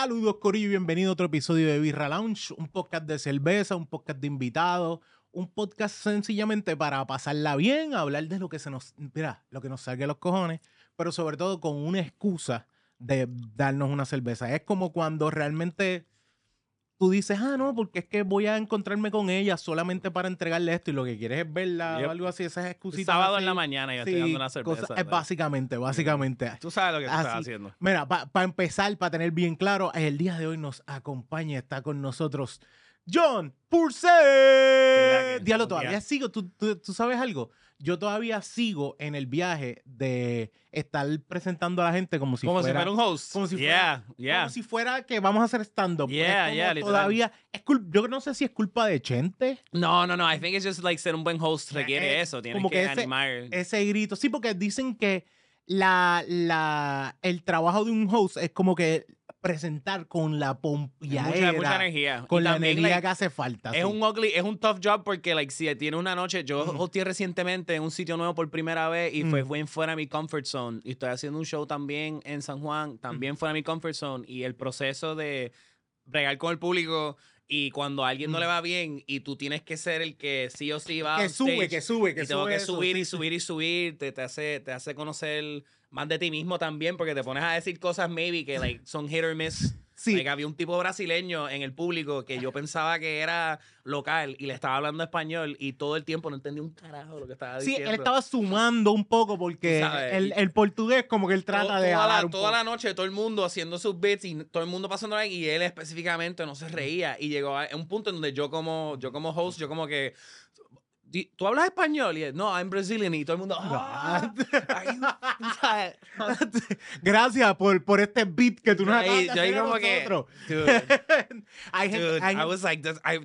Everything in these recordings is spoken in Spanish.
Saludos Corillo bienvenido a otro episodio de Birra Lounge, un podcast de cerveza, un podcast de invitados, un podcast sencillamente para pasarla bien, hablar de lo que se nos, mira, lo que nos salga de los cojones, pero sobre todo con una excusa de darnos una cerveza. Es como cuando realmente tú dices, ah, no, porque es que voy a encontrarme con ella solamente para entregarle esto y lo que quieres es verla o algo así, esas excusitas. sábado en la mañana yo estoy dando una cerveza. es básicamente, básicamente. Tú sabes lo que estás haciendo. Mira, para empezar, para tener bien claro, el día de hoy nos acompaña, está con nosotros John Purcell. Diablo, todavía sigo, tú sabes algo? yo todavía sigo en el viaje de estar presentando a la gente como si fuera. si fuera un host. Como si fuera, Como si fuera que vamos a hacer stand-up. Todavía. yo no sé si es culpa de gente No, no, no. I think it's just like ser un buen host requiere eso. tiene que, ese, Ese grito. Sí, porque dicen que la, la, el trabajo de un host es como que presentar con la pompía. Mucha, energía. Con la energía que hace falta. Es un ugly, es un tough job porque, like, si tiene una noche, yo mm. recientemente en un sitio nuevo por primera vez y fue mm. fuera de mi comfort zone. Y estoy haciendo un show también en San Juan, también fuera de mi comfort zone. Y el proceso de bregar con el público y cuando a alguien no le mm. va bien y tú tienes que ser el que sí o sí va que sube, que sube, que y tengo que subir y subir y subir, te, hace, te hace conocer más de ti mismo también porque te pones a decir cosas maybe que son hit or miss Sí. había un tipo brasileño en el público que yo pensaba que era local y le estaba hablando español y todo el tiempo no entendía un carajo lo que estaba diciendo. Sí, él estaba sumando un poco porque el, portugués como que él trata de hablar Toda la noche todo el mundo haciendo sus bits y todo el mundo pasando y él específicamente no se reía y llegó a un punto en donde yo como, yo como host, yo como que ¿Tú hablas español? Y no, I'm Brazilian. Y todo el mundo. Ah. Gracias por, por este beat que tú no. acabas de hacer como que,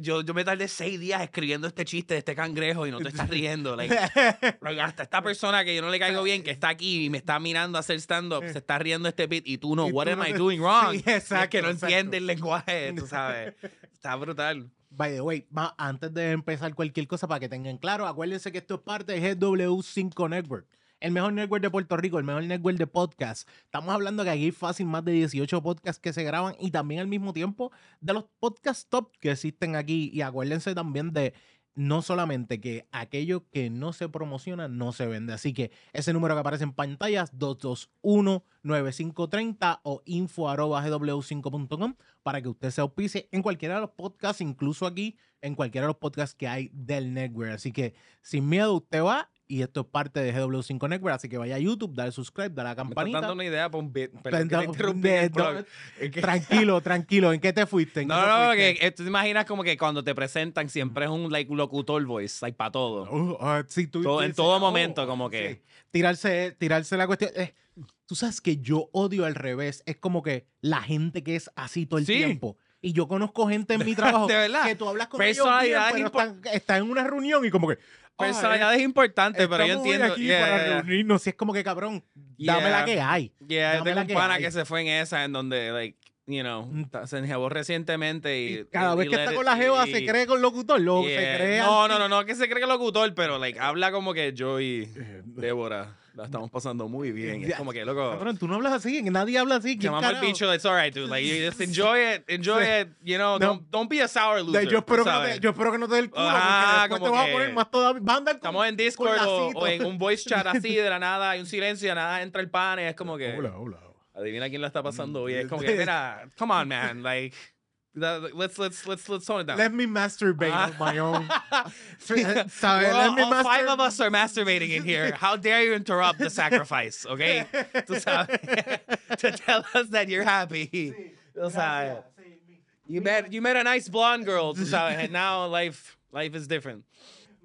yo, me tardé seis días escribiendo este chiste de este cangrejo y no te estás riendo. hasta esta persona que yo no le caigo bien, que está aquí y me está mirando hacer stand-up, se está riendo este beat y tú no, what am I doing wrong? que no entiende el lenguaje, tú sabes. Está brutal. By the way, antes de empezar cualquier cosa, para que tengan claro, acuérdense que esto es parte de GW5 Network. El mejor network de Puerto Rico, el mejor network de podcast. Estamos hablando que aquí hay fácil más de 18 podcasts que se graban y también al mismo tiempo de los podcasts top que existen aquí. Y acuérdense también de no solamente que aquello que no se promociona no se vende. Así que ese número que aparece en pantallas, 221-9530 o gw 5com para que usted se auspice en cualquiera de los podcasts, incluso aquí, en cualquiera de los podcasts que hay del network. Así que sin miedo, usted va y esto es parte de GW5 Network, así que vaya a YouTube, dale subscribe, dale la campanita. Me dando una idea para un Tranquilo, tranquilo, ¿en qué te fuiste? no, no, que tú te imaginas como que cuando te presentan siempre es un like, locutor voice, hay para uh, ah, todo. en todo oh, momento, como que. Tirarse, tirarse la cuestión. es tú sabes que yo odio al revés, es como que la gente que es así todo el tiempo. Y yo conozco gente en mi trabajo verdad. que tú hablas con pues ellos bien, pero están en una reunión y como que personalidades ah, eh, es importante, pero yo entiendo. aquí para reunirnos. si es como que, cabrón, dame la que hay. Yeah, dame tengo la un que pana que se fue en esa, en donde, like, you know, mm. se enjabó recientemente y, cada vez que está con la jeva se cree con locutor, lo, se cree. No, no, no, no, que se cree con locutor, pero like habla como que Joey eh, Débora. La estamos pasando muy bien. Es como que, loco. Ah, pero tú no hablas así, nadie habla así. Llamamos al bicho, it's alright, dude. Like, just enjoy it, enjoy it, you know, don't, don't, be a sour loser. Yo espero, que no te, yo espero que no te dé el culo, ah, porque después te vas a poner más toda banda estamos en Discord o, en un voice chat así, de la nada, hay un silencio, de la nada entra el pan y es como que. Hola, hola. Adivina quién la está pasando mm, hoy. Es como que, mira, come on, man, like. That, let's let's let's let's tone it down. Let me masturbate uh, on my own. Sorry, all, all master- five of us are masturbating in here. How dare you interrupt the sacrifice? Okay, to, sound, to tell us that you're happy. That's you met you met a nice blonde girl, and now life life is different.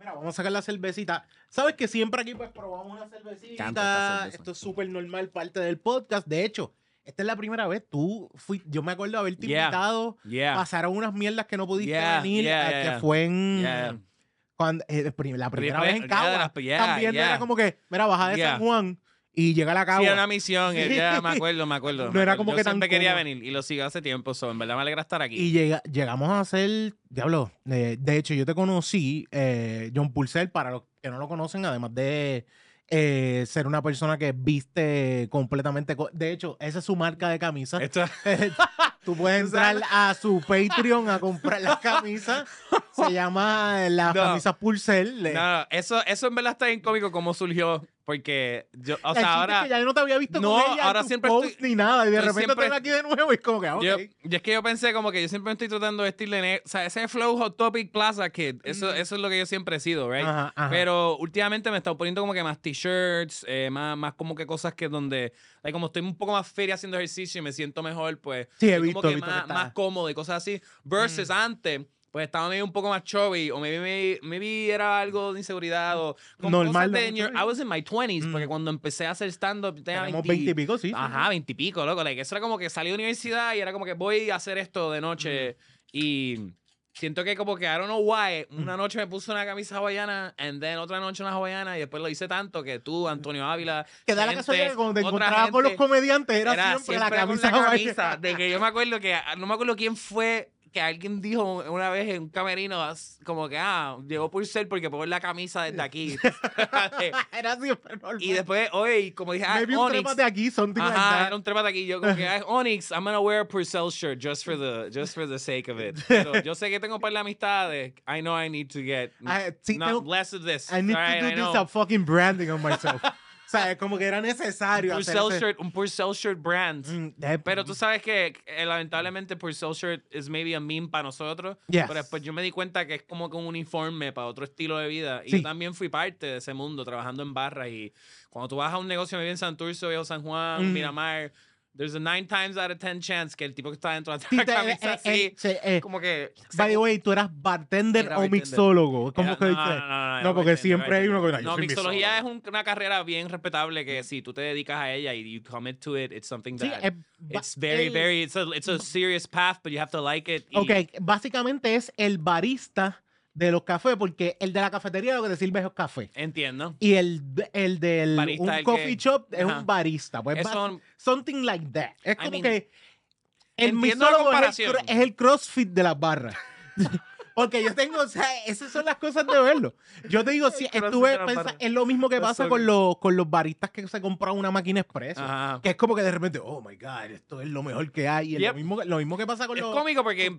Mira, vamos a sacar la cervecita. Sabes que siempre aquí pues probamos una cervecita. Esto es súper normal, parte del podcast. De hecho, Esta es la primera vez. Tú fui, yo me acuerdo haberte invitado. Pasaron unas mierdas que no pudiste venir. Eh, que fue en. Cuando, eh, la primera, vez en Cagua. también era como que, mira, baja de San Juan y llega a la Cagua. Sí, era una misión. Eh, ya me acuerdo, me acuerdo. No era como yo que siempre quería venir y lo sigo hace tiempo. Son en verdad me alegra estar aquí. Y llega, llegamos a hacer. Diablo. de hecho, yo te conocí, John Pulser, para los que no lo conocen, además de eh, ser una persona que viste completamente. de hecho, esa es su marca de camisa. Eh, tú puedes entrar a su Patreon a comprar la camisa Se llama eh, la camisa Pulsel. eso, eso en verdad está bien cómico cómo surgió porque yo, o sea, ahora. Es ya yo no te había visto con ahora ni nada. Y de repente siempre, aquí de nuevo y es como que, ah, okay. yo, es que yo pensé como que yo siempre estoy tratando de vestirle. O sea, ese flow Hot Topic Plaza Kid. Eso, eso es lo que yo siempre he sido, ¿right? Pero últimamente me he estado poniendo como que más t-shirts, eh, más, más como que cosas que donde. como estoy un poco más feria haciendo ejercicio y me siento mejor, pues. Sí, he visto, como que, más, cómodo y cosas así. Mm. Versus antes pues, estaba medio un poco más chubby o maybe, maybe era algo de inseguridad o normal. I was in my 20s porque mm. cuando empecé a hacer stand up tenía 20, 20, y pico, sí. Ajá, 20 y pico, loco, eso era como que salí de universidad y era como que voy a hacer esto de noche mm. y siento que como que I don't know why, mm. una noche me puse una camisa hawaiana and then otra noche una hawaiana y después lo hice tanto que tú, Antonio Ávila, que da la casualidad que cuando te encontrabas con los comediantes era, siempre, la camisa, la camisa de que yo me acuerdo que no me acuerdo quién fue que alguien dijo una vez en un camerino, como que, ah, llegó Purcell porque pongo la camisa desde aquí. era Y después, oye, como dije, ah, Maybe un de aquí, something like Ajá, era un tema de aquí. Yo como que, ah, Onyx, I'm gonna wear a Purcell shirt just for the, just for the sake of it. Pero yo sé que tengo para la amistad I know I need to get I- not less of this. I need to do I this a fucking branding on myself. O sea, como que era necesario. Un Purcell, shirt, un Purcell shirt brand. Mm, eh, pero mm. tú sabes que eh, lamentablemente Purcell shirt es maybe a meme para nosotros. Pero después yo me di cuenta que es como que un uniforme para otro estilo de vida. Y yo también fui parte de ese mundo trabajando en barras. Y cuando tú vas a un negocio, me en Santurce, o San Juan, mm. Miramar, There's a nine times out of ten chance que el tipo que está dentro de la eh, camisa eh, así, eh, como que... By the way, ¿tú eras bartender o mixólogo? ¿Cómo que no, no, porque siempre hay uno que... No, mixología es una carrera bien respetable que si tú te dedicas a ella y you commit to it, it's something that... it's very, very... It's a, serious path, but you have to like it. Ok, básicamente es el barista de los cafés, porque el de la cafetería lo que te sirve es el café. Entiendo. Y el, el del un coffee shop es un barista. Pues, something like that. Es como que el mismo es, es el crossfit de las barras. Porque yo tengo, o sea, esas son las cosas de verlo. Yo te digo, si estuve es lo mismo que pasa con los, con los baristas que se compran una máquina expresa. Que es como que de repente, oh my God, esto es lo mejor que hay. es lo, mismo, lo mismo que pasa con los cómico porque,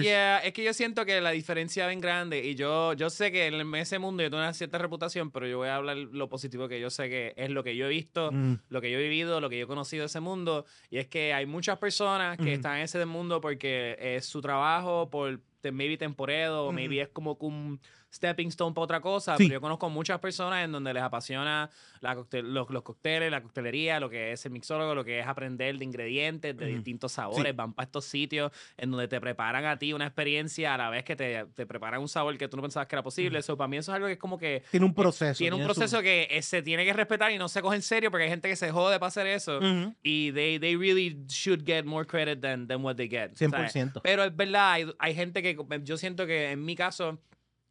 Yeah, es que yo siento que la diferencia bien grande. Y yo, yo sé que en ese mundo yo tengo una cierta reputación, pero yo voy a hablar lo positivo que yo sé que es lo que yo he visto, mm. lo que yo he vivido, lo que yo he conocido de ese mundo. Y es que hay muchas personas que están en ese mundo porque es su trabajo, por este, maybe temporero, maybe es como que un stepping stone para otra cosa, pero yo conozco muchas personas en donde les apasiona los, cocteles, cócteles, la coctelería, lo que es el mixólogo, lo que es aprender de ingredientes, de distintos sabores, van para estos sitios en donde te preparan a ti una experiencia a la vez que te, preparan un sabor que tú no pensabas que era posible. Eso para mí eso es algo que es como que... Tiene un eh, proceso. tiene un proceso que eh, se tiene que respetar y no se coge en serio porque hay gente que se jode para hacer eso y they, really should get more credit than, than what they get. 100%. Pero es verdad, hay gente que yo siento que en mi caso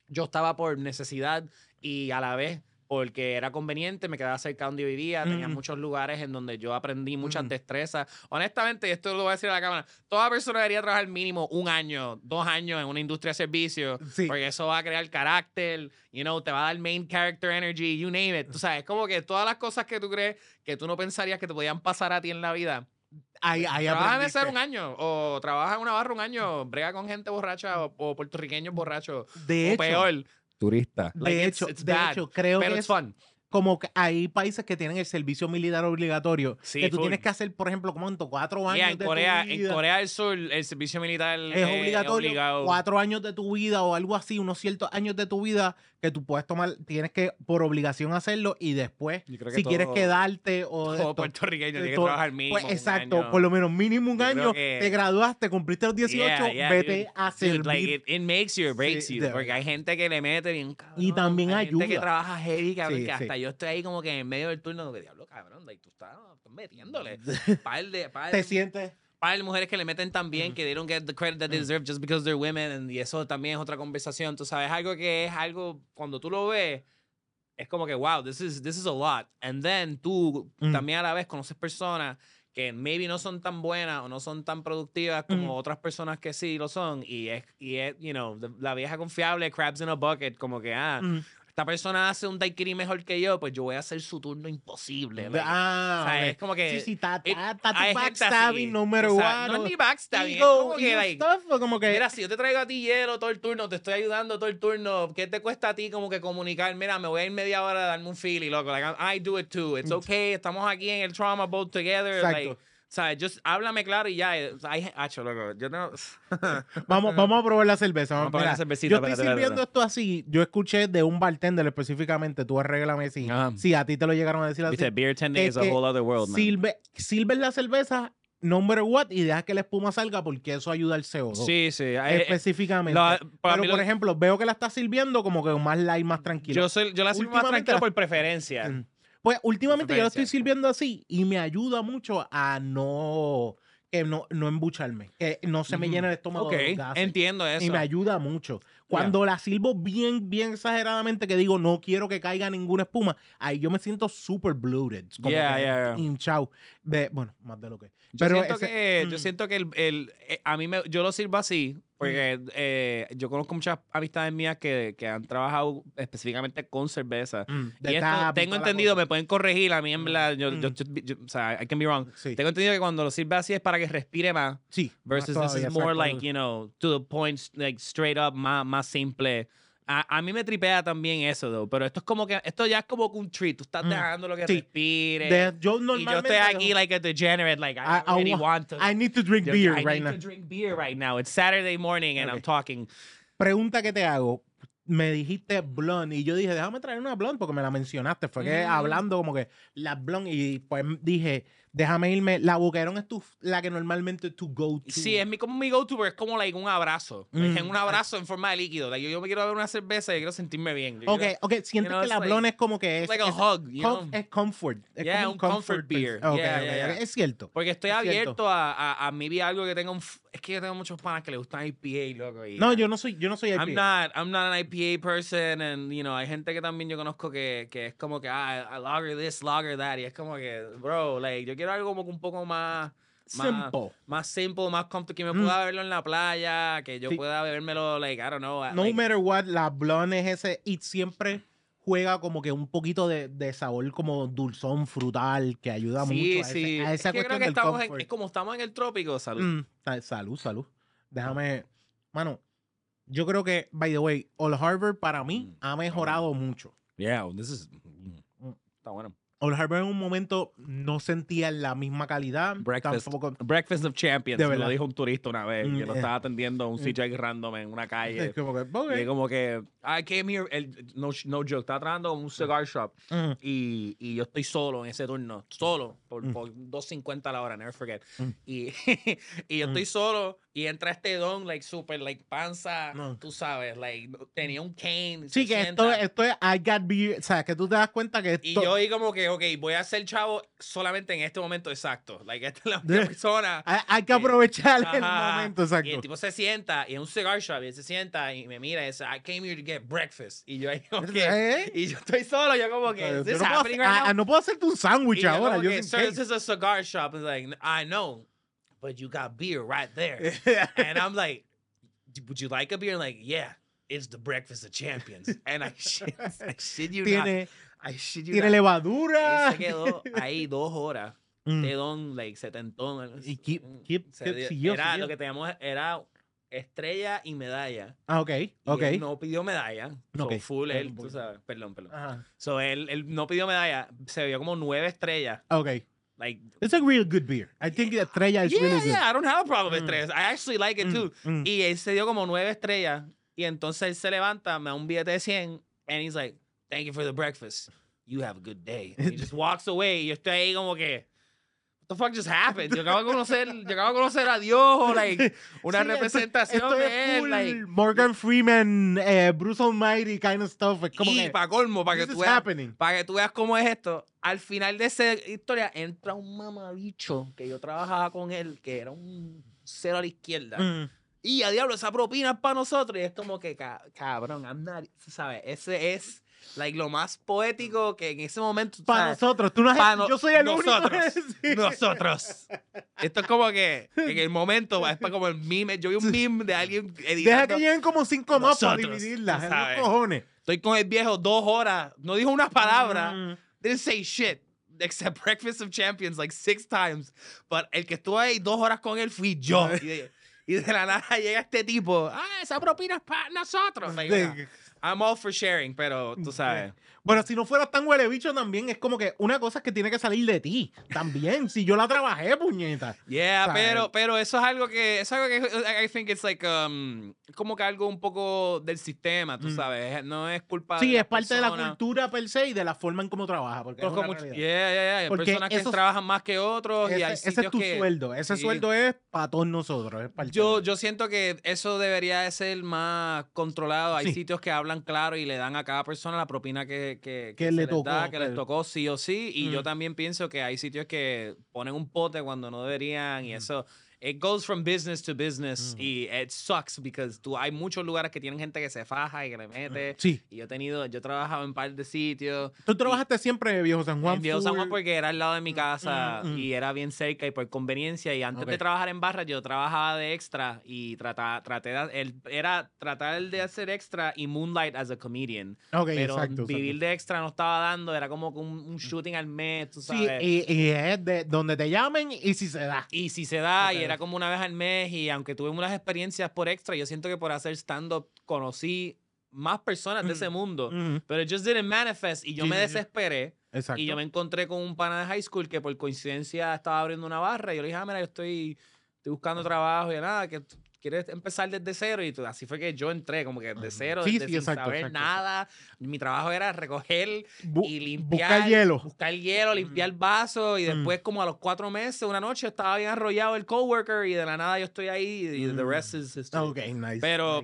yo estaba por necesidad y a la vez porque era conveniente, me quedaba cerca donde vivía, tenía muchos lugares en donde yo aprendí muchas mm. destrezas. Honestamente, esto lo voy a decir a la cámara, toda persona debería trabajar mínimo un año, dos años en una industria de servicio, porque eso va a crear carácter, you know, te va a dar main character energy, you name it. Tú sabes, como que todas las cosas que tú crees que tú no pensarías que te podían pasar a ti en la vida, Ahí, ahí ser un año, o trabaja en una barra un año, brega con gente borracha o, puertorriqueños borrachos. De o peor. Turista. de hecho, de hecho, creo que. es, como que hay países que tienen el servicio militar obligatorio. que tú tienes que hacer, por ejemplo, como cuatro años. en, Corea, del Sur, el servicio militar es eh, obligatorio. Cuatro años de tu vida o algo así, unos ciertos años de tu vida que tú puedes tomar, tienes que por obligación hacerlo y después, si quieres quedarte o. Todo puertorriqueño tienes que trabajar pues, mínimo. exacto, por lo menos mínimo un año, te graduaste, cumpliste los 18, vete a servir. hay gente que le mete bien. y también hay gente que trabaja heavy, que hasta yo estoy ahí como que en medio del turno, que diablo, cabrón, y tú estás, metiéndole. Par de, par ¿Te sientes? Para de mujeres que le meten tan bien, que they don't get the credit that they deserve just because they're women, y eso también es otra conversación. Tú sabes, algo que es algo, cuando tú lo ves, es como que, wow, this is, this is a lot. And then tú también a la vez conoces personas que maybe no son tan buenas o no son tan productivas como otras personas que sí lo son. Y es, y es you know, la vieja confiable, crabs in a bucket, como que, ah, esta persona hace un daiquiri mejor que yo, pues yo voy a hacer su turno imposible. Ah, o sea, es como que. Sí, sí, está tu ah, backstabbing número uno. no es ni backstabbing. es como que, like, Mira, si yo te traigo a ti hielo todo el turno, te estoy ayudando todo el turno, ¿qué te cuesta a ti como que comunicar? Mira, me voy a ir media hora a darme un feeling, loco. Like, I do it too. It's mm. okay. Estamos aquí en el trauma both together. Like, sea, Just, háblame claro y ya. Eh, Ay, hacho, Yo vamos, vamos a probar la cerveza. Vamos, a probar la cervecita. Yo estoy sirviendo esto así. Yo escuché de un bartender específicamente, tú arreglame si, Sí, si a ti te lo llegaron a decir así. beer tending is a whole other world, man. Sirve, la cerveza number what y deja que la espuma salga porque eso ayuda al CO2. Sí, sí. Eh, eh, específicamente. Pero, por ejemplo, veo que la estás sirviendo como que más light, más tranquila. Yo, soy, yo la sirvo más tranquila por preferencia. Mm. Pues últimamente yo la estoy sirviendo así y me ayuda mucho a no eh, no, embucharme, no se me llena el estómago. entiendo eso. Y me ayuda mucho. Cuando la sirvo bien, bien exageradamente, que digo, no quiero que caiga ninguna espuma, ahí yo me siento super bloated, como yeah, yeah, hinchado bueno, más de lo que. Yo siento, que, yo siento que a mí me, yo lo sirvo así, porque eh, yo conozco muchas amistades mías que, han trabajado específicamente con cerveza. Mm, y esto, tengo entendido, me pueden corregir, a mí en mm, verdad, mm. yo, o sea, I can be wrong. Tengo entendido que cuando lo sirve así es para que respire más. Sí. Versus this is more like, you know, to the point, like straight up, más, más simple. A, a, mí me tripea también eso, pero esto es como que, esto ya es como un treat. Tú estás mm. dejando lo que sí. respire. De, yo y yo estoy aquí, like, a degenerate, like, I, want to. I need to drink beer right now. I need to drink beer right now. It's Saturday morning and I'm talking. Pregunta que te hago. Me dijiste blonde y yo dije, déjame traer una blonde porque me la mencionaste. Fue que mm. hablando como que la blonde y pues dije, déjame irme. La boquerón es tu, la que normalmente es tu go-to. Sí, es mi, como mi go-to, pero es como like, un abrazo. es mm. un abrazo en forma de líquido. yo, yo, me quiero dar una cerveza y quiero sentirme bien. ok, ok. Sientes que el ablón es como que es. Like a es, hug. Es comfort. Es como un, comfort, beer. Okay, Es cierto. Porque estoy abierto a a, a, a vi algo que tenga un. Es que yo tengo muchos panas que le gustan IPA, loco. Y, no, yo no soy, yo no soy IPA. I'm not, I'm not an IPA person. And, you know, hay gente que también yo conozco que, que es como que, ah, I, logger this, logger that. Y es como que, bro, like, yo quiero algo como un poco más... Simple. Más, simple, más que me mm. pueda verlo en la playa, que yo pueda bebérmelo, like, I don't know. No matter what, la blonde es ese, y siempre juega como que un poquito de, sabor como dulzón frutal que ayuda mucho a, a esa cuestión del estamos es como estamos en el trópico salud mm, salud salud déjame mano yo creo que by the way All Harbor para mí mm, ha mejorado mucho yeah this is está bueno Old Harbor en un momento no sentía la misma calidad. Breakfast, of Champions, me lo dijo un turista una vez, que lo mm, eh. estaba atendiendo a un mm. CJ random en una calle. Es como que, okay. Y como que, I came here, no, no joke, estaba trabajando en un cigar shop mm. y, y, yo estoy solo en ese turno, solo, por, 2.50 la hora, never forget. Y, y yo estoy solo y entra este don, like, super, like, panza, tú sabes, like, tenía un cane. Sí, que esto, esto, es I got beer, o sea, que tú te das cuenta que esto... Y yo ahí como que, ok, voy a ser chavo solamente en este momento exacto. Like, esta es la única persona. hay, que aprovechar el momento exacto. Y el tipo se sienta, y en un cigar shop, y él se sienta y me mira y dice, I came here to get breakfast. Y yo ahí como ¿Eh? que, y yo estoy solo, yo como que, no, this no, puedo, ah, ah, no puedo, hacerte un sándwich ahora. Yo, yo que, this is a cigar shop. It's like, I know but you got beer right there. and I'm like, would you like a beer? I'm like, yeah, it's the breakfast of champions. And I shit, I shit you tiene, not. I shit you tiene not. levadura. Se quedó ahí dos horas. Mm. De don, like, setentón. Y keep, mm. keep, se, keep siguió, era siguió. lo que teníamos, era estrella y medalla. Ah, ok, y Él no pidió medalla. Okay. So full, él, tú sabes, perdón, perdón. Ajá. So él, él no pidió medalla, se vio como nueve estrellas. Ok. Like it's a real good beer. I think yeah, Estrella is yeah, really good. Yeah, yeah. I don't have a problem with mm. Estrella. I actually like it mm, too. Mm. Y él se dio como nueve estrellas. Y entonces él se levanta, me da un billete de 100 and he's like, thank you for the breakfast. You have a good day. And he just walks away. Y yo estoy ahí como que... the fuck just happened? Yo acabo de conocer, llegaba a conocer a Dios, like, una representación de él, like, Morgan Freeman, eh, Bruce Almighty kind of stuff. y para colmo, para que, tú veas, cómo es esto, al final de esa historia entra un mamabicho que yo trabajaba con él, que era un cero a la izquierda. Mm. Y a diablo, esa propina es para nosotros. Y es como que, cabrón, andar, ¿sabes? Ese es like, lo más poético que en ese momento. Para nosotros, tú no yo soy el único. Nosotros. Esto es como que en el momento, es para como el meme. Yo vi un meme de alguien editando. Deja que lleguen como cinco más para dividirla cojones. Estoy con el viejo dos horas. No dijo una palabra. Mm. Didn't say shit. Except Breakfast of Champions, like six times. pero el que estuvo ahí dos horas con él fui yo. Y de, la nada llega este tipo. Ah, esa propina es para nosotros. I'm all for sharing, pero tú sabes. Bueno, si no fueras tan huele bicho también, es como que una cosa es que tiene que salir de ti también. si yo la trabajé, puñeta. Yeah, pero, eh. pero eso es algo que, es algo que I think it's like, um, como que algo un poco del sistema, tú mm. sabes. No es culpa Sí, es parte de la cultura per se y de la forma en cómo trabaja. Porque, es yeah, yeah, yeah. personas que trabajan más que otros. Ese, y hay ese es tu sueldo. Ese sueldo es para todos nosotros. yo, yo siento que eso debería de ser más controlado. Hay sitios que hablan claro y le dan a cada persona la propina que, que, le tocó, que les pues. tocó sí o sí. Y yo mm. también pienso que hay sitios que ponen un pote cuando no deberían y eso It goes from business to business mm. y it sucks because tú, hay muchos lugares que tienen gente que se faja y que le mm, mete. Sí. Y yo he tenido, yo he trabajado en par de sitios. ¿Tú trabajaste siempre en Viejo San Juan? En Viejo San Juan porque era al lado de mi mm, casa y era bien cerca y por conveniencia. Y antes de trabajar en barra yo trabajaba de extra y trataba, traté de, era tratar de hacer extra y Moonlight as a comedian. Ok, Pero exacto, vivir de extra no estaba dando, era como un, shooting al mes, tú sabes. Sí, y, es de donde te llamen y si se da. Y si se da, era como una vez al mes y aunque tuve unas experiencias por extra, yo siento que por hacer stand-up conocí más personas de ese mm, mundo, mm. pero it just didn't manifest y yo me desesperé. Y yo me encontré con un pana de high school que por coincidencia estaba abriendo una barra y yo le dije, ah, mira, yo estoy, estoy buscando trabajo y nada, que quieres empezar desde cero y así fue que yo entré como que desde cero, sin saber nada. Mi trabajo era recoger y limpiar. Buscar hielo. Buscar hielo, limpiar el mm. vaso y mm. después como a los cuatro meses, una noche estaba bien arrollado el coworker y de la nada yo estoy ahí y the mm. rest is nice, Pero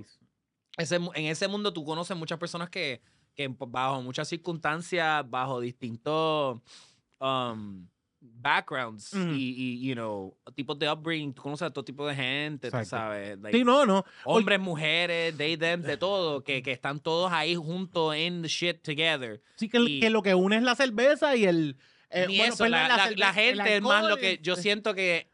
en ese mundo tú conoces muchas personas que, pues, bajo muchas circunstancias, bajo distintos... Um, backgrounds y, you know, tipos de upbringing, tú conoces a todo tipo de gente, tú sabes. sí, no, no. Hombres, mujeres, they, them, de todo, que, que, están todos ahí juntos in the shit together. Sí, que, que lo que une es la cerveza y el, eh, eso, pues la, gente, es más lo que yo pues siento que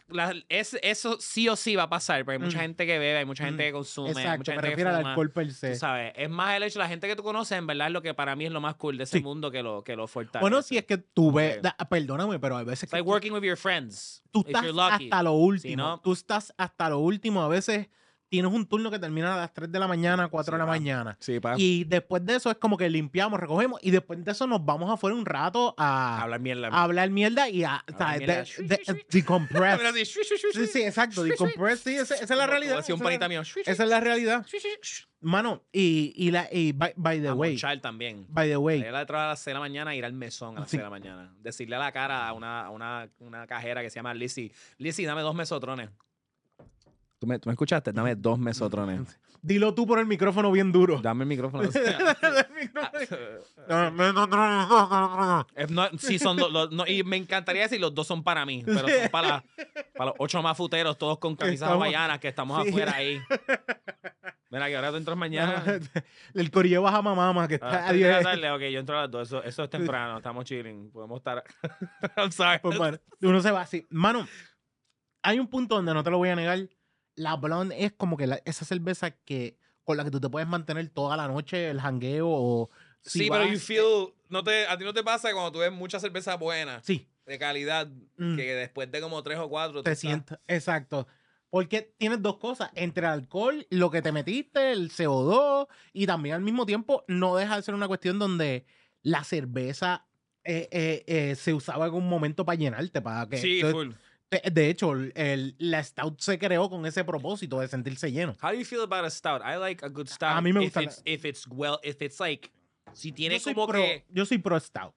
es, eso sí o sí va a pasar, porque hay mucha mm. gente que bebe, hay mucha gente que mm. consume, Exacto, hay mucha gente al alcohol per se. sabes, es más el hecho, la gente que tú conoces, en verdad, es lo que para mí es lo más cool de ese mundo que lo, que lo fortalece. Bueno, si es que tú ves, perdóname, pero a veces... like working with your friends. Tú estás hasta lo último. tú estás hasta lo último a veces tienes un turno que termina a las 3 de la mañana, 4 de la mañana. Sí, pa. Y después de eso es como que limpiamos, recogemos y después de eso nos vamos afuera un rato a hablar mierda. hablar mierda y a, decompress. sí, sí, exacto, decompress, sí, esa, es la realidad. Esa, panita mío. esa es la realidad. Mano, y, y, la, y by, the the a way. también. By the way. Ayer a las 6 de la mañana ir al mesón a las sí. 6 de la mañana. Decirle a la cara a una, a una, una cajera que se llama Lizzie, Lizzie, dame dos mesotrones. ¿Tú me, ¿Tú me, escuchaste? Dame dos mesotrones. Dilo tú por el micrófono bien duro. Dame el micrófono. son y me encantaría decir los dos son para mí, pero son para, los ocho más futeros, todos con camisas de hawaianas que estamos afuera ahí. Mira, que ahora tú entras mañana. el corillo baja mamá que está ah, a eh. ok, yo entro a las dos. Eso, eso es temprano, estamos chilling. Podemos estar. Pues, uno se va así. Mano, hay un punto donde no te lo voy a negar la blonde es como que esa cerveza que con la que tú te puedes mantener toda la noche el jangueo o sí, pero you eh feel, no te, a ti no te pasa cuando tú ves mucha cerveza buena, sí, de calidad, mm. que después de como tres o cuatro te sientes, exacto. Porque tienes dos cosas, entre el alcohol, lo que te metiste, el CO2, y también al mismo tiempo no deja de ser una cuestión donde la cerveza eh, eh, se usaba en un momento para llenarte, para que... Eh, de hecho, el, la stout se creó con ese propósito de sentirse lleno. How do you feel about a stout? I like a good stout. A mí me gusta. If it's, well, if it's like, si tiene como que. Yo soy pro stout.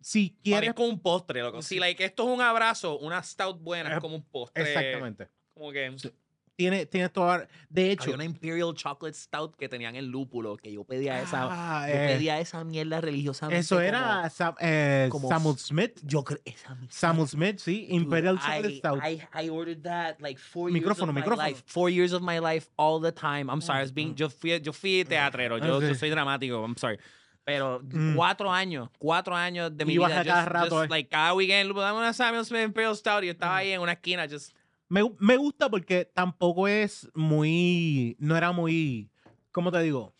Si quieres. como un postre, loco. Si like esto es un abrazo, una stout buena es eh, como un postre. Exactamente. Como que tiene, tiene toda. De hecho. Había una Imperial Chocolate Stout que tenían el lúpulo, que yo pedía esa. Ah, yo eh. pedía esa mierda religiosamente. Eso era eh, Samuel Smith. Yo Samuel Smith, sí. Imperial Chocolate Stout. I, I, ordered that like four micrófono, years of micrófono. my life. Four years of my life all the time. I'm sorry. Being, yo, fui, yo fui teatrero. Yo, ah, soy dramático. I'm sorry. Pero mm. cuatro años, cuatro años de mi Ibas vida. A cada just, rato. Just, eh. like, cada weekend, dame una Samuel Smith Imperial Stout. Y yo estaba ahí en una esquina, just me, gusta porque tampoco es muy. No era muy. ¿Cómo te digo?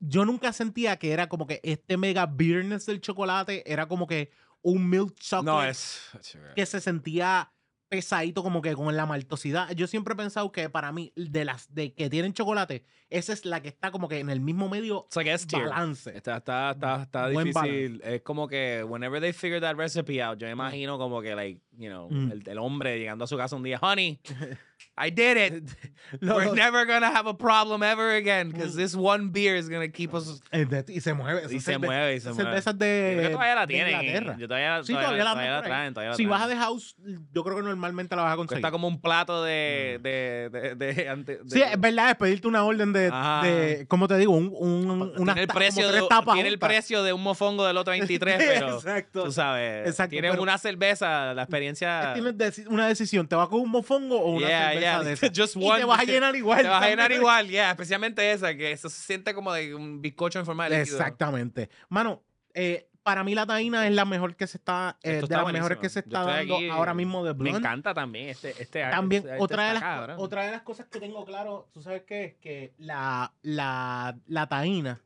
Yo nunca sentía que era como que este mega bitterness del chocolate era como que un milk chocolate es... que se sentía pesadito como que con la maltosidad. Yo siempre he pensado que para mí, de las de que tienen chocolate, esa es la que está como que en el mismo medio balance. Está, difícil. Es como que whenever they figure that recipe out, yo imagino como que like, you know, mm. el, el, hombre llegando a su casa un día, honey. I did it. We're never gonna have a problem ever again because mm. this one beer is gonna keep us. Eh, y se mueve. Y se mueve, y se mueve. Cervezas de. Yo todavía la tienen. Yo todavía, todavía, todavía, la, todavía la, traen. si vas a The House, yo creo que normalmente la vas a conseguir. Está como un plato de. Mm. de, de, sí, es verdad, es pedirte una orden de. de ¿Cómo te digo? Un, un, una, tiene el precio, de, tiene el precio de un mofongo del otro 23, pero. Exacto. Tú sabes. Exacto, tienes una cerveza, la experiencia. Tienes una decisión, ¿te vas con un mofongo o una cerveza? Y te vas a llenar igual. Te vas a llenar igual, ya Especialmente esa, que eso se siente como de un bizcocho en forma de líquido. Exactamente. Mano, eh, para mí la taína es la mejor que se está eh, de las mejores que se está dando ahora mismo de Me encanta también este este también este otra de las otra de las cosas que tengo claro, tú sabes qué es que la la, la taína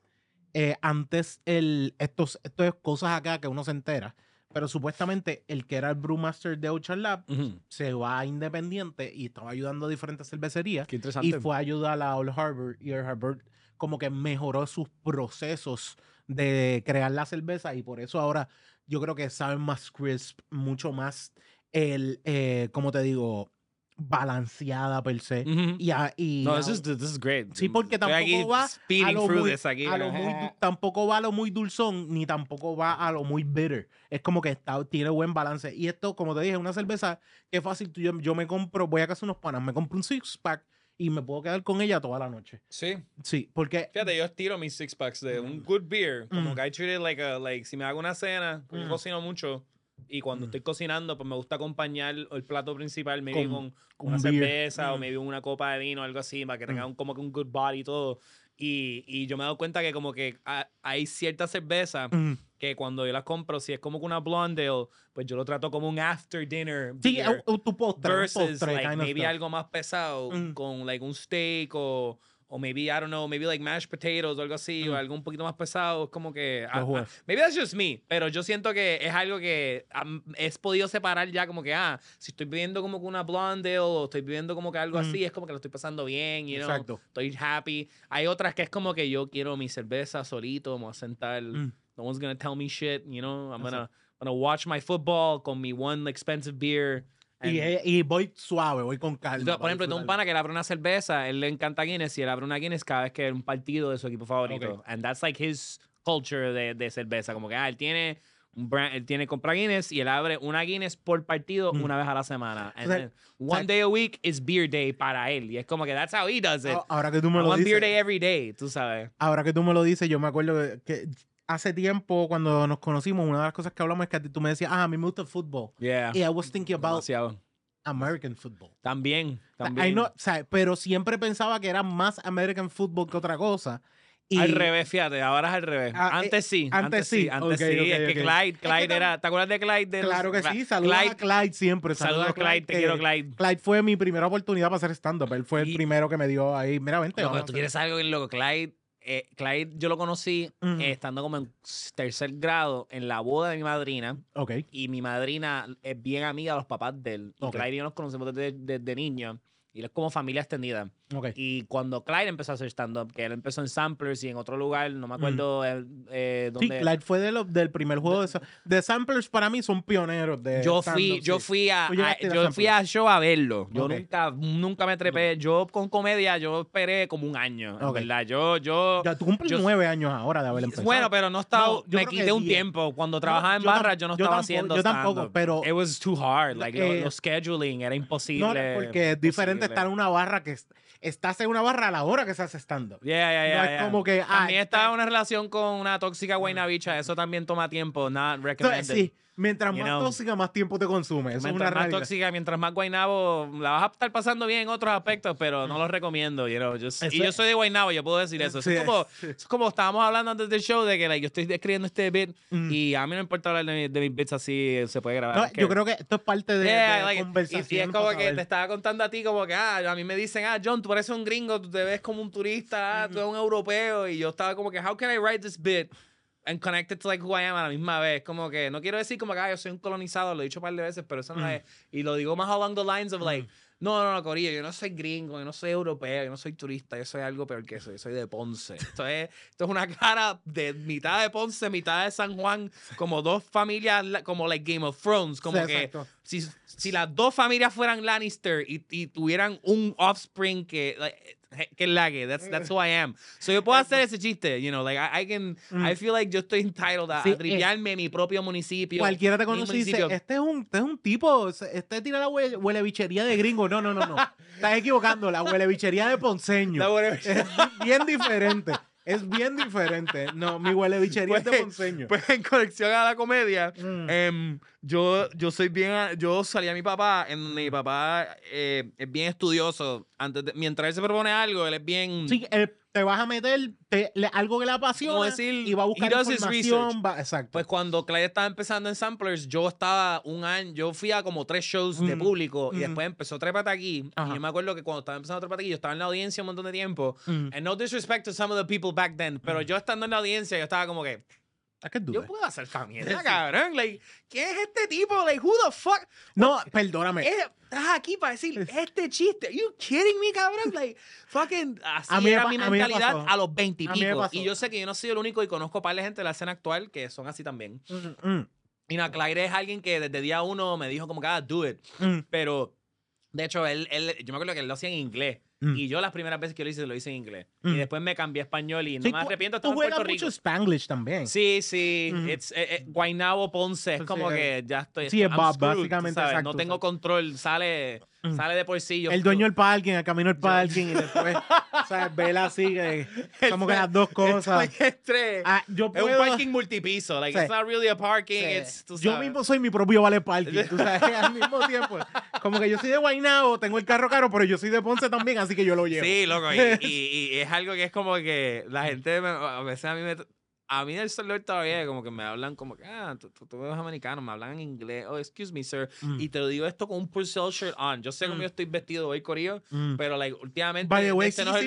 eh, antes el estos esto cosas acá que uno se entera. Pero supuestamente el que era el brewmaster de Ocean Lab se va independiente y estaba ayudando a diferentes cervecerías. Qué interesante. Y fue a ayudar a Old Harbor y Old Harbor como que mejoró sus procesos de crear la cerveza y por eso ahora yo creo que saben más crisp, mucho más el, eh, como te digo, balanceada per se. y, no, this es this is great. Sí, porque tampoco va a lo, muy, tampoco va lo muy dulzón ni tampoco va a lo muy bitter. Es como que está, tiene buen balance. Y esto, como te dije, una cerveza que fácil. Yo, yo me compro, voy a casa unos panas, me compro un six pack y me puedo quedar con ella toda la noche. Sí. Sí, porque. Fíjate, yo estiro mis six packs de un good beer. Como que like, a, like si me hago una cena, mm. cocino mucho. Y cuando mm. estoy cocinando, pues me gusta acompañar el plato principal, maybe con, con, una cerveza o mm. maybe una copa de vino, algo así, para que tenga mm. como que un good body y todo. Y, y yo me he dado cuenta que como que hay cierta cerveza que cuando yo las compro, si es como que una blonde pues yo lo trato como un after dinner. Sí, o, o, Versus like, maybe algo más pesado con like un steak o o maybe, I don't know, maybe like mashed potatoes o algo así, o mm. algo un poquito más pesado, es como que... Ah, ah, maybe that's just me, pero yo siento que es algo que he es podido separar ya como que, ah, si estoy viviendo como que una blonde o estoy viviendo como que algo así, mm. es como que lo estoy pasando bien, you know, estoy happy. Hay otras que es como que yo quiero mi cerveza solito, me voy a sentar, mm. no one's gonna tell me shit, you know, I'm gonna, gonna watch my football con mi one expensive beer. Y, y, voy suave, voy con calma. por ejemplo, tengo un pana que le abre una cerveza, él le encanta Guinness y él abre una Guinness cada vez que es un partido de su equipo favorito. And that's like his culture de, de, cerveza. Como que, ah, él tiene, un él tiene compra Guinness y él abre una Guinness por partido mm. una vez a la semana. one day a week is beer day para él. Y es como que that's how he does it. Ahora tú One beer day every day, tú sabes. Ahora que tú me lo dices, yo me acuerdo que hace tiempo, cuando nos conocimos, una de las cosas que hablamos es que tú me decías, ah, a mí me gusta el fútbol. Yeah. Y I was thinking about American football. También, también. pero siempre pensaba que era más American football que otra cosa. Y, al revés, fíjate, ahora es al revés. Ah, eh, antes sí. Antes, sí. Antes sí. es que Clyde, Clyde era. ¿Te acuerdas de Clyde? claro que sí. Saludos Clyde, a Clyde siempre. Saludos, a Clyde, te quiero, Clyde. Clyde fue mi primera oportunidad para hacer stand-up. Él fue el primero que me dio ahí. Mira, vente. No, pero tú quieres algo loco. Clyde eh, Clyde yo lo conocí eh, estando como en tercer grado en la boda de mi madrina. Ok. Y mi madrina es bien amiga de los papás de él. Y Clyde y yo nos conocemos desde, niño. Y es como familia extendida. Y cuando Clyde empezó a hacer stand-up, que él empezó en Samplers y en otro lugar, no me acuerdo eh, dónde. Sí, Clyde fue del primer juego de, de, Samplers. Para mí son pioneros de. Yo fui, yo fui a, pues yo fui a show a verlo. Yo nunca, nunca me trepé. Yo con comedia yo esperé como un año, verdad. Yo, yo. Ya, tú cumples nueve años ahora de haber empezado. Bueno, pero no estaba. me quité un tiempo. Cuando trabajaba en barra yo no yo estaba tampoco, haciendo. Yo tampoco, pero. It was too hard. Like, eh, lo, scheduling era imposible. No, porque es diferente estar en una barra que estás en una barra a la hora que estás estando Yeah, yeah, es como que. Ah, está una relación con una tóxica guayna ah. bicha. Eso también toma tiempo. Not recommended. sí Mientras más tóxica, más tiempo te consume. mientras es una más tóxica, mientras más guainabo, la vas a estar pasando bien en otros aspectos, pero no los recomiendo. y yo soy de guainabo, yo puedo decir eso. es como, como estábamos hablando antes del show de que yo estoy escribiendo este bit mm. y a mí no importa hablar de, mis bits así, se puede grabar. yo creo que esto es parte de, la conversación. Y, es como que te estaba contando a ti, como que ah, a mí me dicen, ah, John, tú pareces un gringo, tú te ves como un turista, ah, tú eres un europeo. Y yo estaba como que, how can I write this bit? and connected to like who I am a la misma vez. Como que no quiero decir como que ah, yo soy un colonizado, lo he dicho un par de veces, pero eso no mm. es. Y lo digo más along the lines of like, mm. no, no, no, Corillo, yo no soy gringo, yo no soy europeo, yo no soy turista, yo soy algo peor que eso, yo soy de Ponce. Esto es, esto es una cara de mitad de Ponce, mitad de San Juan, como dos familias, como like Game of Thrones, como que si, si, las dos familias fueran Lannister y, tuvieran un offspring que que es la que. That's, that's who I am. So yo puedo eh, hacer ese chiste, you know, like I, can, mm. I feel like yo estoy entitled a, sí, a eh. mi propio municipio. Cualquiera te conoce y dice, este es un, este es un tipo, este tira la huele, de gringo. No, no, no, no. Estás equivocando, la huele de ponceño. La huele Es bien diferente. Es bien diferente. No, mi huele es de pues, Ponceño. Pues en conexión a la comedia, mm. em, yo, yo soy bien. Yo salí a mi papá, en mi papá eh, es bien estudioso mientras él se propone algo, él es bien. Sí, te vas a meter algo que le apasiona y va a buscar información. exacto. Pues cuando Clay estaba empezando en Samplers, yo estaba un año, yo fui a como tres shows de mm, público y mm. después empezó Trepata aquí. Y yo me acuerdo que cuando estaba empezando Trepata aquí, yo estaba en la audiencia un montón de tiempo. Mm. no disrespect to some of the people back then, pero yo estando en la audiencia, yo estaba como que. ¿A qué Yo puedo hacer esta cabrón. ¿qué es este tipo? Like, who the fuck? No, perdóname. Estás aquí para decir este chiste. ¿estás you kidding me, cabrón? Like, fucking. Así era mi mentalidad a, los 20 y pico. Y yo sé que yo no soy el único y conozco par de gente de la escena actual que son así también. Mm, mm. Y no, Claire es alguien que desde día uno me dijo como que, ah, do it. Mm. Pero, de hecho, él, él, yo me acuerdo que él lo hacía en inglés. Mm. Y yo las primeras veces que lo hice, lo hice en inglés. Y mm. después me cambié a español y no me arrepiento. Tú juegas mucho Rico. Spanglish también. Sí, sí. Mm. It's, eh, eh, Guaynabo Ponce. Es como eh, que ya estoy... Sí, es básicamente, exacto. No tengo control. Sale... Mm. Sale de porcillo. el dueño del parking, el camino del parking y después, o sea, vela así, como que las dos cosas. Ah, es un parking multipiso, like, it's not really a parking, it's, sabes. Yo mismo soy mi propio vale parking, tú sabes, al mismo tiempo. Como que yo soy de Guaynabo, tengo el carro caro, pero yo soy de Ponce también, así que yo lo llevo. Sí, loco, y, es algo que es como que la gente, a veces a mí me a mí el celular todavía como que me hablan como que, ah, tú, tú, eres americano, me hablan en inglés, oh, excuse me, sir. Y mm. te lo digo esto con un purcell shirt on. Yo sé cómo mm. yo estoy vestido hoy, corío, mm. pero like, últimamente este no la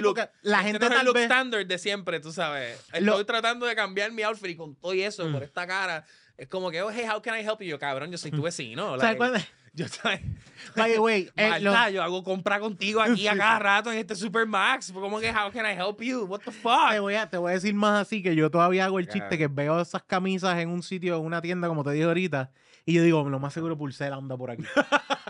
este gente está standard de siempre, tú sabes. Estoy tratando de cambiar mi outfit y con todo eso, por esta cara, es como que, oh, hey, how can I help you? Yo, cabrón, yo soy tu vecino. Like, yo, By the way, eh, yo hago compra contigo aquí a cada rato en este Supermax. ¿Cómo que how can I help you? What the fuck? Te voy a, te voy a decir más así que yo todavía hago el chiste que veo esas camisas en un sitio, en una tienda, como te dije ahorita, y yo digo, lo más seguro pulsera anda por aquí.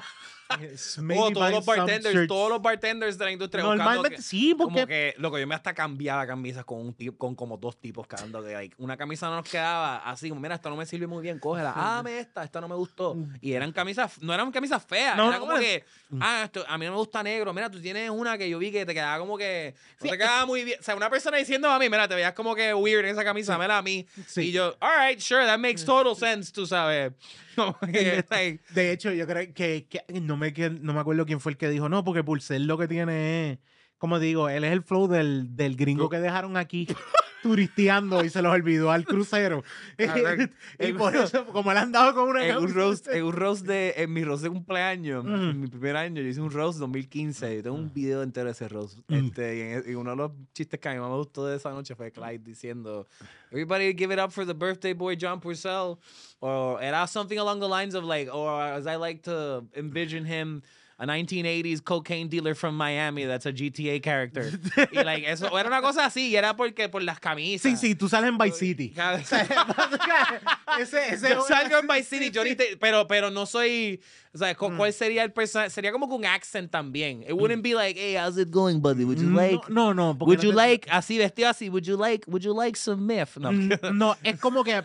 todos los bartenders, todos los bartenders de la industria. Normalmente sí, porque. lo que, yo me hasta cambiaba camisas con un tipo con como dos tipos cada Que, una camisa no nos quedaba así, mira, esta no me sirve muy bien, cógela. Ah, esta, esta no me gustó. Mm. Y eran camisas, no eran camisas feas, no, era como que, mm. ah, esto, a mí no me gusta negro. Mira, tú tienes una que yo vi que te quedaba como que. te quedaba muy bien. O sea, una persona diciendo a mí, mira, te veías como que weird en esa camisa, mira a mí. Y yo, alright, sure, that makes total sense, tú sabes. de hecho, yo creo que, no, me, que no me acuerdo quién fue el que dijo, no, porque pulser lo que tiene es como digo, él es el flow del, del gringo que dejaron aquí turisteando y se los olvidó al crucero. Ah, y por eso, como él andaba con una... En un roast, en un roast de... En mi roast de cumpleaños, en mi primer año, yo hice un roast 2015. Yo tengo un ah. video entero de ese roast. este, y, en, e, uno de los chistes que a mí me gustó de esa noche fue Clyde diciendo Everybody give it up for the birthday boy John Purcell. Or era something along the lines of like, or as I like to envision him a 1980s cocaine dealer from Miami, that's a GTA character. Y like, eso era una cosa así, y era porque por las camisas. Sí, sí, tú sales en Vice City. ese, ese yo salgo en Vice City, yo ahorita... pero, pero no soy, o sea, mm. ¿cuál sería el personaje? Sería como con accent también. It wouldn't mm. be like, hey, how's it going, buddy? Would you mm, like? No, no. no would you like, así vestido así, would you like, would you like some myth? No, no es como que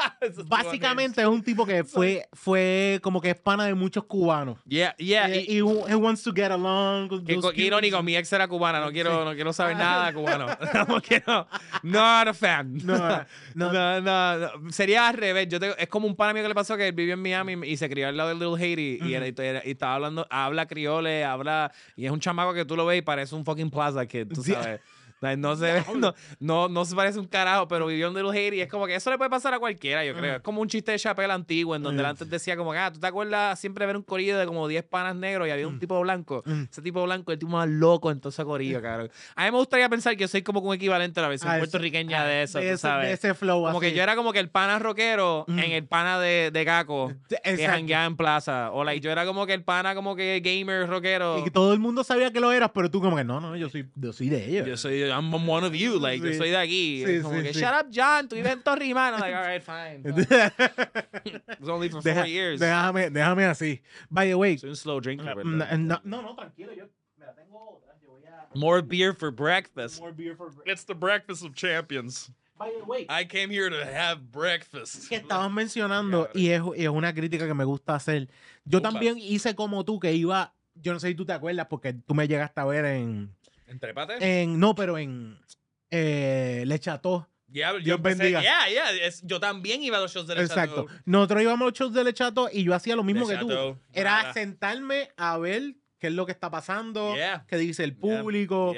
Básicamente es un tipo que fue, fue como que es pana de muchos cubanos. Yeah, yeah. Eh, y, he wants to get along. irónico, mi ex era cubana, no quiero, no quiero saber nada cubano. no quiero, not a fan. No no. no, no, Sería al revés. Yo tengo, es como un pana mío que le pasó que vivió en Miami y se crió al lado de Little Haiti y, estaba hablando, habla criole, habla, y es un chamaco que tú lo ves y parece un fucking plaza que tú sabes. No se no, no, se parece un carajo, pero vivió en los y Es como que eso le puede pasar a cualquiera, yo creo. Ah. Es como un chiste de Chapel antiguo, en donde ah. antes decía como, ah, ¿tú te acuerdas siempre ver un corillo de como 10 panas negros y había un mm. tipo blanco? Mm. Ese tipo blanco, el tipo más loco en todo ese corillo, mm. A mí me gustaría pensar que yo soy como un equivalente a la versión ah, puertorriqueña de eso, de ese, flow Como que yo era como que el pana rockero en el pana de, de Gaco, que jangueaba en plaza. O y yo era como que el pana como que gamer rockero. Y todo el mundo sabía que lo eras, pero tú como que, no, no, yo soy, yo soy de ellos. Yo soy I'm one of you, like, sí. yo soy de aquí. shut up, John, tú vives en Torrimano. Like, all right, fine. It's only for four years. Déjame, déjame así. By the way. Soy un slow drinker, No, no, tranquilo, yo me la tengo Yo voy a... More beer for breakfast. More beer for breakfast. It's the breakfast of champions. By the way, I came here to have breakfast. Que estabas mencionando, y es, y es, una crítica que me gusta hacer. Yo también hice como tú, que iba, yo no sé si tú te acuerdas, porque tú me llegaste a ver en, ¿En no, pero en eh, Le Chateau. Dios bendiga. Yeah, yo también iba a los shows de Lechato. Exacto. Nosotros íbamos a los shows de Lechato y yo hacía lo mismo que tú. Era sentarme a ver qué es lo que está pasando, qué dice el público.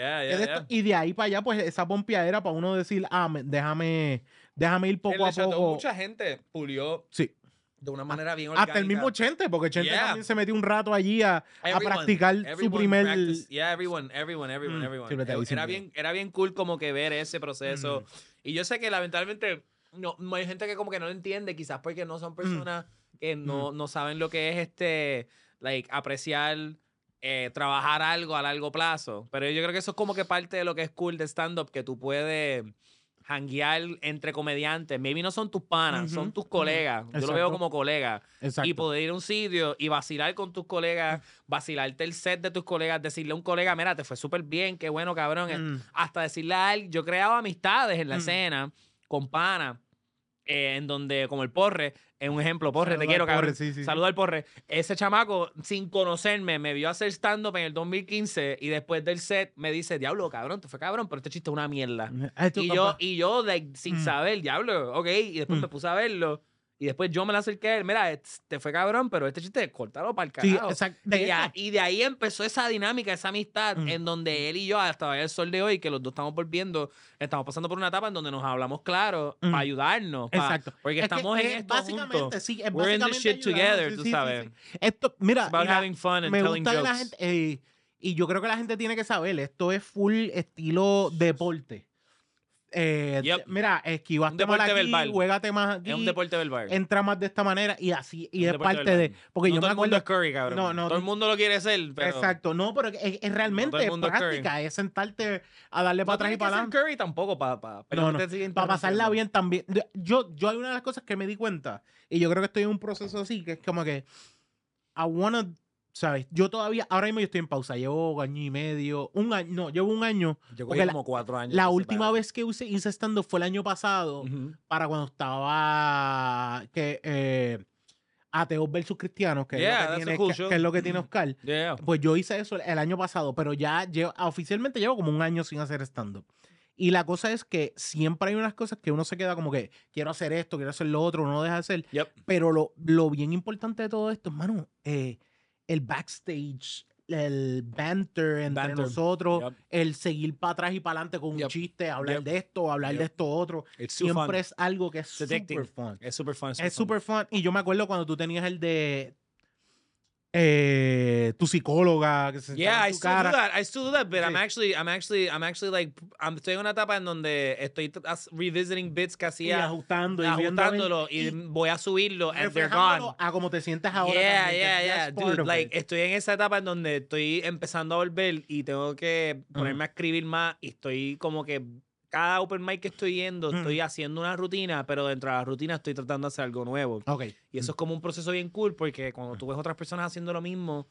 y de ahí para allá, pues esa era para uno decir, ah, déjame, déjame ir poco a poco. Mucha gente pulió sí de una ah, manera bien Hasta el mismo Chente, porque Chente también se metió un rato allí a, a practicar su primer... everyone, everyone, everyone, mm, everyone. Era bien, era bien cool como que ver ese proceso. Mm. Y yo sé que lamentablemente no, hay gente que como que no lo entiende, quizás porque no son mm. personas que no, no saben lo que es este, like, apreciar... Eh, trabajar algo a largo plazo. Pero yo creo que eso es como que parte de lo que es cool de stand-up, que tú puedes hanguear entre comediantes. Maybe no son tus panas, son tus colegas. Yo lo veo como colega. Exacto. Y poder ir a un sitio y vacilar con tus colegas, vacilarte el set de tus colegas, decirle a un colega, mira, te fue súper bien, qué bueno, cabrón. Eh, mm. Hasta decirle a él, yo creaba amistades en la mm. escena con panas. Eh, en donde, como el porre, es un ejemplo, Porre, te quiero, cabrón. Sí, Saluda al Porre. Ese chamaco, sin conocerme, me vio hacer stand-up en el 2015 y después del set me dice, diablo, cabrón, tú fue cabrón, pero este chiste es una mierda. Y yo, y yo, sin mm. saber, diablo, ok, y después mm. me puse a verlo y después yo me la acerqué a él. Mira, este te fue cabrón, pero este chiste, cortalo para el carajo. y, de ahí empezó esa dinámica, esa amistad, mm. en donde él y yo, hasta el sol de hoy, que los dos estamos volviendo, estamos pasando por una etapa en donde nos hablamos claro para mm. ayudarnos. Exacto. porque estamos en esto Básicamente, sí. Es shit together, tú Esto, mira. It's about having y yo creo que la gente tiene que saber, esto es full estilo deporte. Eh, mira, esquivaste más aquí, verbal. juégate aquí. Es un deporte verbal. Entra más de esta manera y así. Y es parte de. Porque yo me acuerdo, el mundo es Curry, cabrón. No, no, todo el mundo lo quiere ser. Exacto. No, pero es, realmente práctica. Es, sentarte a darle para atrás y para adelante. Curry tampoco para, pasarla bien también. Yo, yo hay una de las cosas que me di cuenta y yo creo que estoy en un proceso así que es como que I wanna ¿sabes? Yo todavía, ahora mismo yo estoy en pausa, llevo año y medio, un año, no, llevo un año. Llevo como cuatro años. La última vez que hice stand-up fue el año pasado, para cuando estaba que eh, ateos versus cristianos, que, es, lo que, tiene, mm-hmm. Oscar. Pues yo hice eso el año pasado, pero ya llevo, oficialmente llevo como un año sin hacer stand-up. Y la cosa es que siempre hay unas cosas que uno se queda como que quiero hacer esto, quiero hacer lo otro, uno deja de hacer. Pero lo, lo, bien importante de todo esto, hermano, eh, el backstage, el banter entre nosotros, el seguir para atrás y para adelante con un chiste, hablar de esto, hablar de esto otro. Siempre es algo que es super fun. Es súper fun. Es super fun. Y yo me acuerdo cuando tú tenías el de eh, tu psicóloga. Que se yeah, I still cara. do that. I still do that, but sí. I'm actually, I'm actually, I'm actually like, I'm, estoy en una etapa en donde estoy revisiting bits que hacía. Y ajustando. Y ajustándolo. Y, y, voy a subirlo and they're gone. a como te sientes ahora. Yeah, yeah, yeah. Dude, like, estoy en esa etapa en donde estoy empezando a volver y tengo que mm. ponerme a escribir más y estoy como que cada open mic que estoy yendo, mm. estoy haciendo una rutina, pero dentro de la rutina estoy tratando de hacer algo nuevo. Y eso mm. es como un proceso bien cool, porque cuando tú mm. ves otras personas haciendo lo mismo,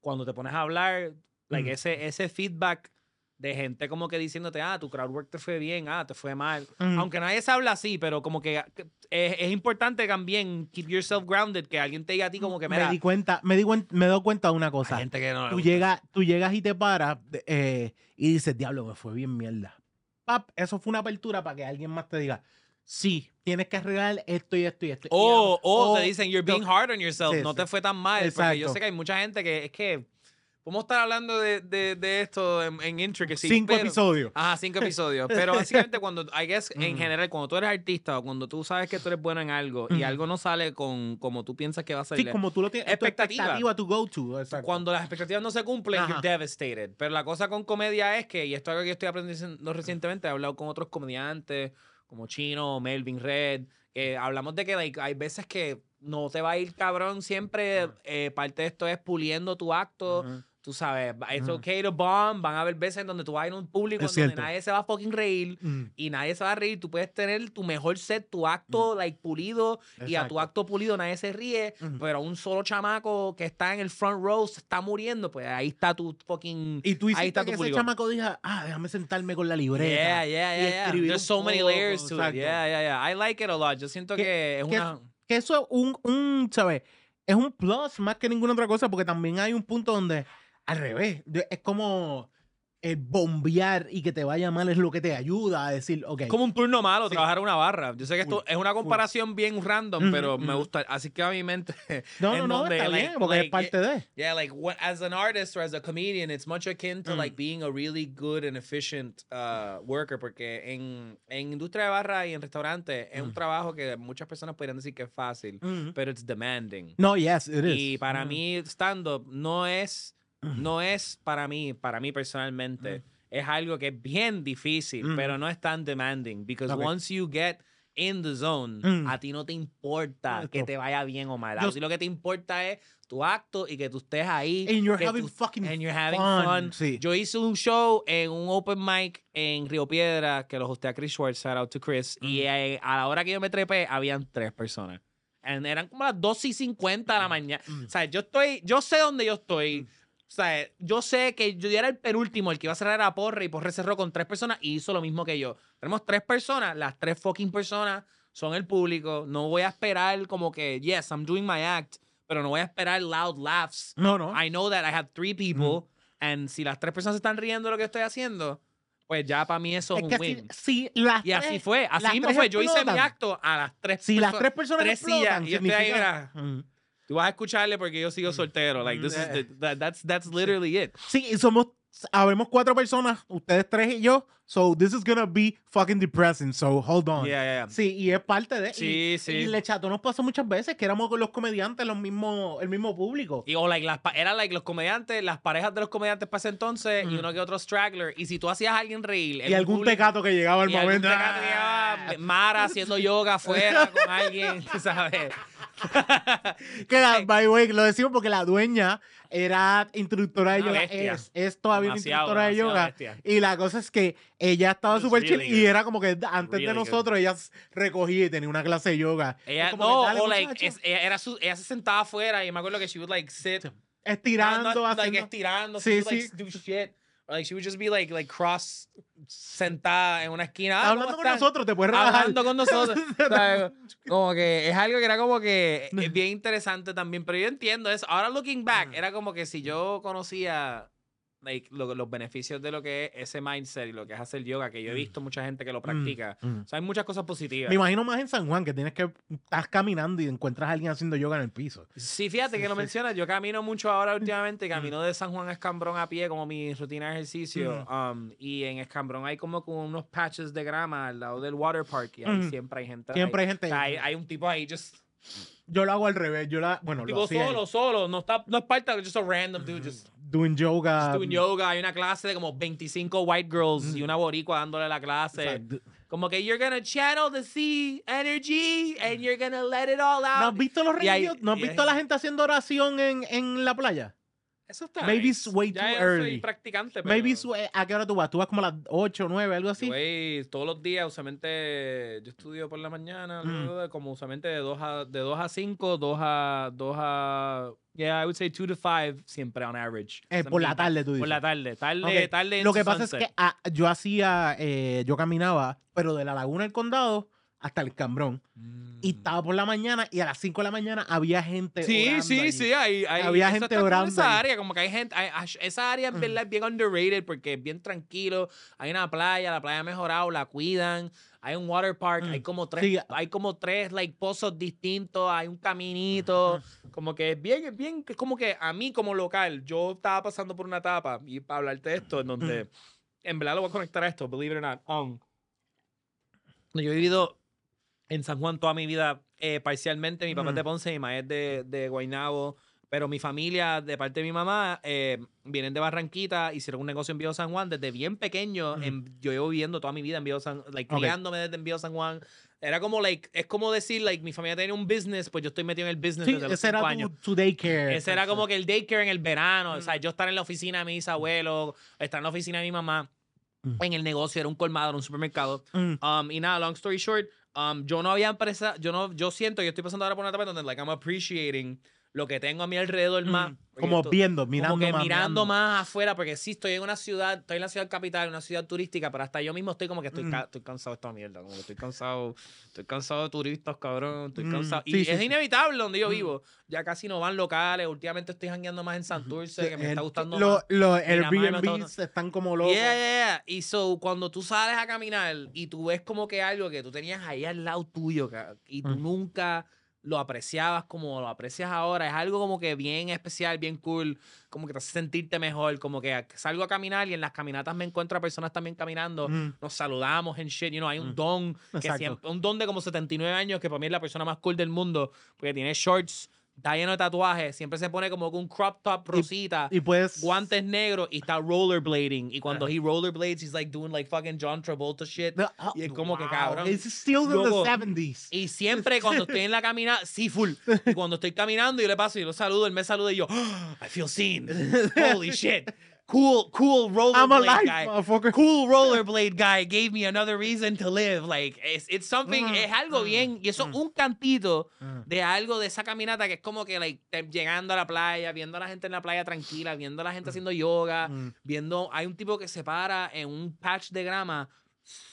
cuando te pones a hablar, like, ese, ese feedback de gente como que diciéndote, ah, tu crowd work te fue bien, ah, te fue mal. Aunque nadie se habla así, pero como que es, importante también keep yourself grounded, que alguien te diga a ti como que me, di cuenta, me di me doy cuenta de una cosa. gente que no tú llegas, tú llegas y te paras eh, y dices, diablo, me fue bien mierda eso fue una apertura para que alguien más te diga, sí, tienes que arreglar esto y esto y esto. O oh, oh, te dicen, you're being hard on yourself, no te fue tan mal. Porque yo sé que hay mucha gente que es que Vamos estar hablando de, de, esto en, en, Cinco episodios. Ajá, cinco episodios. Pero básicamente cuando, I guess, en general, cuando tú eres artista o cuando tú sabes que tú eres bueno en algo y algo no sale con como tú piensas que va a salir. Sí, como tú lo tienes. Expectativa. expectativa go-to. Cuando las expectativas no se cumplen, you're devastated. Pero la cosa con comedia es que, y esto es algo que yo estoy aprendiendo recientemente, he hablado con otros comediantes como Chino, Melvin Red, que hablamos de que hay veces que no te va a ir cabrón siempre. Eh, parte de esto es puliendo tu acto. Tú sabes, it's okay to bomb. Van a haber veces en donde tú vas en un público es donde nadie se va a fucking reír mm. y nadie se va a reír. Tú puedes tener tu mejor set, tu acto mm. like pulido y a tu acto pulido nadie se ríe, pero un solo chamaco que está en el front row se está muriendo, pues ahí está tu fucking. Y tú hiciste ahí está que tu ese chamaco dijo, ah, déjame sentarme con la libreta. Yeah, yeah, yeah. There's so many layers to it. Yeah, yeah, yeah. I like it a lot. Yo siento que, que es una. Que eso es un, un ¿sabes? Es un plus más que ninguna otra cosa porque también hay un punto donde al revés. Es como el eh, bombear y que te vaya mal es lo que te ayuda a decir, ok. Como un turno malo, sí. trabajar una barra. Yo sé que esto es una comparación bien random, pero me gusta. Así que a mi mente. No, no, no, está bien, porque es parte eh, de. Yeah, like what, as an artist or as a comedian, it's much akin to mm. like being a really good and efficient uh, worker, porque en, en, industria de barra y en restaurante es un mm. trabajo que muchas personas podrían decir que es fácil, pero it's demanding. No, yes, it is. Y para mm. mí, stand-up no es no es para mí, para mí personalmente, es algo que es bien difícil, pero no es tan demanding. Because once you get in the zone, mm. a ti no te importa que te vaya bien o mal. a ti lo que te importa es tu acto y que tú estés ahí. And you're having and you're having fun. Yo hice un show en un open mic en Río Piedra que lo hosté a Chris Schwartz, shout out to Chris. Y mm. a la hora que yo me trepé, habían tres personas. eran como las 2 y 50 de la mm. mañana. O sea, yo estoy, yo sé dónde yo estoy. O sea, eh, yo sé que yo era el penúltimo, el que iba a cerrar a Porre, y Porre cerró con tres personas y hizo lo mismo que yo. Tenemos tres personas, las tres fucking personas son el público. No voy a esperar como que, yes, I'm doing my act, pero no voy a esperar loud laughs. No, no. I know that I have three people, and si las tres personas están riendo de lo que estoy haciendo, pues ya para mí eso es, un win. y así fue, así mismo fue. Yo hice mi acto a las tres Si las tres personas tres explotan, y Tú vas a escucharle porque yo sigo mm. soltero. Like, this is mm, eh. that's, literally it. Sí, y somos, habremos cuatro personas, ustedes tres y yo, So this is gonna be fucking depressing. So hold on. Sí, y es parte de. Sí, y, sí. Y le chato nos pasó muchas veces que éramos los comediantes, los mismos, el mismo público. Y o like, era los comediantes, las parejas de los comediantes para ese entonces y mm. uno que otro straggler. Y si tú hacías a alguien reír. Y algún pecado tecato que llegaba al momento. Algún tecato llegaba ah. Mara haciendo yoga afuera con alguien, ¿sabes? que la, by the way, lo decimos porque la dueña era instructora de yoga. Es, todavía instructora de yoga. Y la cosa es que ella estaba súper y era como que antes de nosotros ella recogía y tenía una clase de yoga. Ella, como no, que, o like, ella, era ella se sentaba afuera y me acuerdo que she would like sit. Estirando, así haciendo... estirando, sí, sí. like, do shit. like she would just be like, like cross sentada en una esquina. Ah, hablando con nosotros, te puedes relajar. Hablando con nosotros. como que es algo que era como que es bien interesante también. Pero yo entiendo eso. Ahora looking back, era como que si yo conocía los beneficios de lo que es ese mindset y lo que es hacer yoga, que yo he mm. visto mucha gente que lo mm, practica. Mm. O sea, hay muchas cosas positivas. Me imagino más en San Juan, que tienes que estás caminando y encuentras a alguien haciendo yoga en el piso. Sí, fíjate que lo mencionas. Yo camino mucho ahora últimamente, camino de San Juan a Escambrón a pie, como mi rutina de ejercicio. Um, y en Escambrón hay como, unos patches de grama al lado del water park y ahí siempre hay gente. Siempre hay gente. hay, un tipo ahí, just... Yo lo hago al revés. Yo la, bueno, solo, solo. No, está, no es parte just a random dude. Just doing yoga. en yoga. Hay una clase de como 25 white girls y una boricua dándole la clase. Como que you're gonna channel the sea energy and you're gonna let it all out. ¿No has visto los ¿No has visto a la gente haciendo oración en, en la playa? Eso está. Maybe it's way too ya early. Soy practicante, pero... Maybe way, ¿A qué hora tú vas? ¿Tú vas como a las 8 9, algo así? Güey, todos los días, usualmente yo estudio por la mañana, mm. como usualmente de 2 a, de 2 a 5, 2 a, 2 a... Yeah, I would say 2 to 5 siempre on average. Eh, por la tarde tú dices. Por la tarde, tarde, okay. tarde. Lo que pasa es que yo hacía, eh, yo caminaba, pero de la laguna del condado hasta el cambrón. Y mm. estaba por la mañana y a las 5 de la mañana había gente. Sí, sí, sí, había gente orando. Esa área, como que hay gente, esa área en mm. verdad es bien underrated porque es bien tranquilo, hay una playa, la playa ha mejorado, la cuidan, hay un water park, mm. hay como tres, ah. hay como tres like pozos distintos, hay un caminito, como que es bien, es bien, como que a mí como local, yo estaba pasando por una etapa y para hablarte de esto, en donde, en verdad lo voy a conectar a esto, believe it or not, um, Yo he vivido en San Juan toda mi vida eh, parcialmente. Mi papá es de Ponce, mi mamá es de, Guaynabo. Pero mi familia, de parte de mi mamá, eh, vienen de Barranquita, hicieron un negocio en Viejo San Juan desde bien pequeño. yo llevo viviendo toda mi vida en Viejo San Juan, criándome desde en Viejo San Juan. Era como, like, es como decir, like, mi familia tenía un business, pues yo estoy metido en el business desde ese era Tu, daycare. Ese era como que el daycare en el verano. O sea, yo estar en la oficina de mis abuelos, estar en la oficina de mi mamá, en el negocio, era un colmado, era un supermercado. Um, y nada, long story short, Um, yo no había empresa, yo no, yo siento, yo estoy pasando ahora por una etapa donde like I'm appreciating lo que tengo a mi alrededor mm, más. como viendo, mirando más. mirando más afuera, porque sí, estoy en una ciudad, estoy en la ciudad capital, una ciudad turística, pero hasta yo mismo estoy como que estoy, mm. cansado de esta mierda, como que estoy cansado, estoy cansado de turistas, cabrón, estoy mm, cansado. y es inevitable donde yo vivo. Ya casi no van locales, últimamente estoy jangueando más en Santurce, que me está gustando lo, más. Los Airbnb están como locos. Yeah, yeah, yeah. Y so, cuando tú sales a caminar y tú ves como que algo que tú tenías ahí al lado tuyo, y tú nunca lo apreciabas como lo aprecias ahora. Es algo como que bien especial, bien cool, como que te hace sentirte mejor, como que salgo a caminar y en las caminatas me encuentro a personas también caminando, mm. nos saludamos en shit, you know, hay un mm. don, un don de como 79 años, que para mí es la persona más cool del mundo, porque tiene shorts está lleno de tatuajes, siempre se pone como un crop top rosita, y, pues, guantes negros y está rollerblading. Y cuando he rollerblades, he's like doing like fucking John Travolta shit. Oh, y es como que cabrón. es still in the 70s. Y siempre cuando estoy en la caminada, sí, full. Y cuando estoy caminando, yo le paso y lo saludo, él me saluda y yo, ah, I feel seen. Holy shit cool, cool rollerblade guy, cool rollerblade guy gave me another reason to live. Like it's, it's something, mm, es algo mm, bien y eso mm. un cantito de algo de esa caminata que es como que llegando a la playa, viendo a la gente en la playa tranquila, viendo a la gente haciendo yoga, viendo hay un tipo que se para en un patch de grama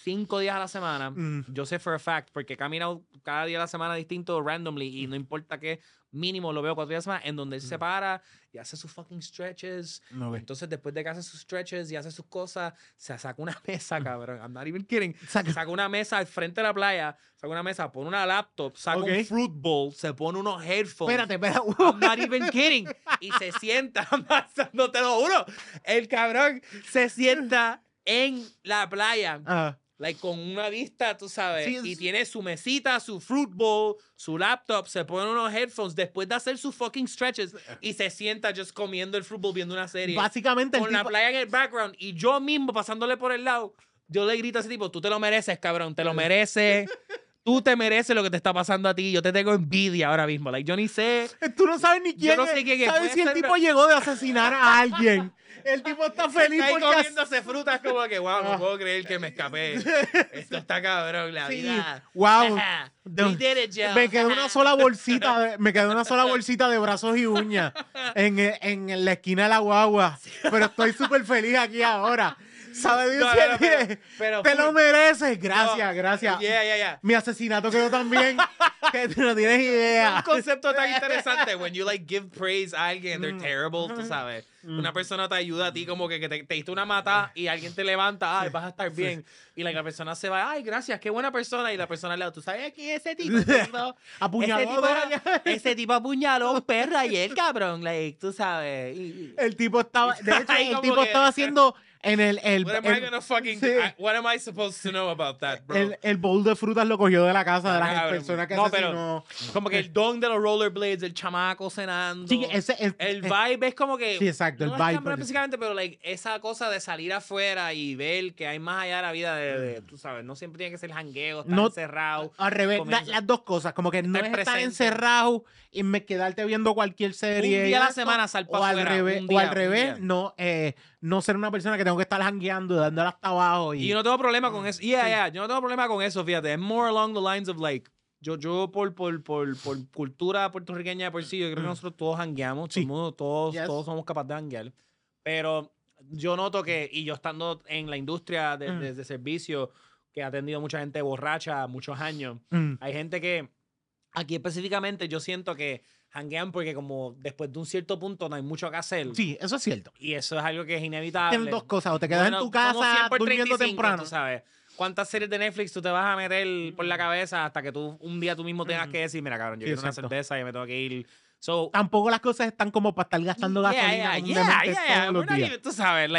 cinco días a la semana. Yo sé for a fact porque camina cada día a la semana distinto randomly y no importa qué mínimo lo veo cuatro días más, en donde él se para y hace sus fucking stretches. Entonces, después de que hace sus stretches y hace sus cosas, se saca una mesa, cabrón. I'm not even kidding. Saca, una mesa al frente de la playa, saca una mesa, pone una laptop, saca un fruit se pone unos headphones. Espérate, espérate. I'm not even kidding. Y se sienta, no te lo juro. El cabrón se sienta en la playa. Like con una vista, tú sabes, y tiene su mesita, su fruit bowl, su laptop, se pone unos headphones después de hacer sus fucking stretches y se sienta just comiendo el fruit bowl viendo una serie. Básicamente con la playa en el background y yo mismo pasándole por el lado, yo le grito a ese tipo, tú te lo mereces, cabrón, te lo mereces. Tú te mereces lo que te está pasando a ti. Yo te tengo envidia ahora mismo. Like, yo ni sé. Eh, tú no sabes ni quién. Yo no sé quién es. Sabes si el tipo llegó de asesinar a alguien. El tipo está feliz está ahí porque comiéndose frutas como que, wow, no ah. puedo creer que me escapé. Esto está cabrón, la vida. Wow. me quedó una sola bolsita, de, me quedó una sola bolsita de brazos y uñas en, en la esquina de la guagua, pero estoy súper feliz aquí ahora sabe Dios te lo mereces. Gracias, gracias. Mi asesinato quedó tan bien que no tienes idea. Un concepto tan interesante. When you like give praise a alguien, they're mm. terrible, tú sabes. Mm. Una persona te ayuda a ti como que, te, diste una mata y alguien te levanta, ay, vas a estar bien. Y la persona se va, ay, gracias, qué buena persona. Y la persona le da, tú sabes quién es ese tipo. apuñaló. Ese tipo, apuñaló a apuñaló un perro el cabrón. Like, tú sabes. el tipo estaba, de hecho, el tipo estaba haciendo en el, el, what am el, I supposed to know about that, bro? El, el bowl de frutas lo cogió de la casa de las personas que no, asesinó. Pero, como que el eh. don de los rollerblades, el chamaco cenando. ese, el, eh. vibe es como que. Sí, exacto, el vibe. No pero like, esa cosa de salir afuera y ver que hay más allá de la vida de, mm. tú sabes, no siempre tiene que ser jangueo, estar no, encerrado. Al revés, las dos cosas, como que no estar encerrado y me quedarte viendo cualquier serie. Un día a la semana sal para o, o al revés, al revés, no, eh no ser una persona que tengo que estar hangueando, dándole hasta abajo. Y... yo no tengo problema con eso. Yeah, yeah, yo no tengo problema con eso, fíjate. Es more along the lines of like, yo, yo por, por, por, por cultura puertorriqueña por sí, yo creo que mm. nosotros todos hangueamos, todos, todos somos capaces de hanguear. Pero yo noto que, y yo estando en la industria de, mm. servicio, que ha atendido mucha gente borracha muchos años, mm. hay gente que, aquí específicamente, yo siento que hanguean porque como después de un cierto punto no hay mucho que hacer. Sí, eso es cierto. Y eso es algo que es inevitable. Tienen dos cosas, o te quedas en tu casa durmiendo temprano. sabes. ¿Cuántas series de Netflix tú te vas a meter por la mm. cabeza hasta que tú un día tú mismo tengas mm. que decir, mira cabrón, yo quiero una cerveza y me tengo que ir Tampoco las cosas están como para estar gastando gasolina. Yeah, yeah, yeah, tú sabes,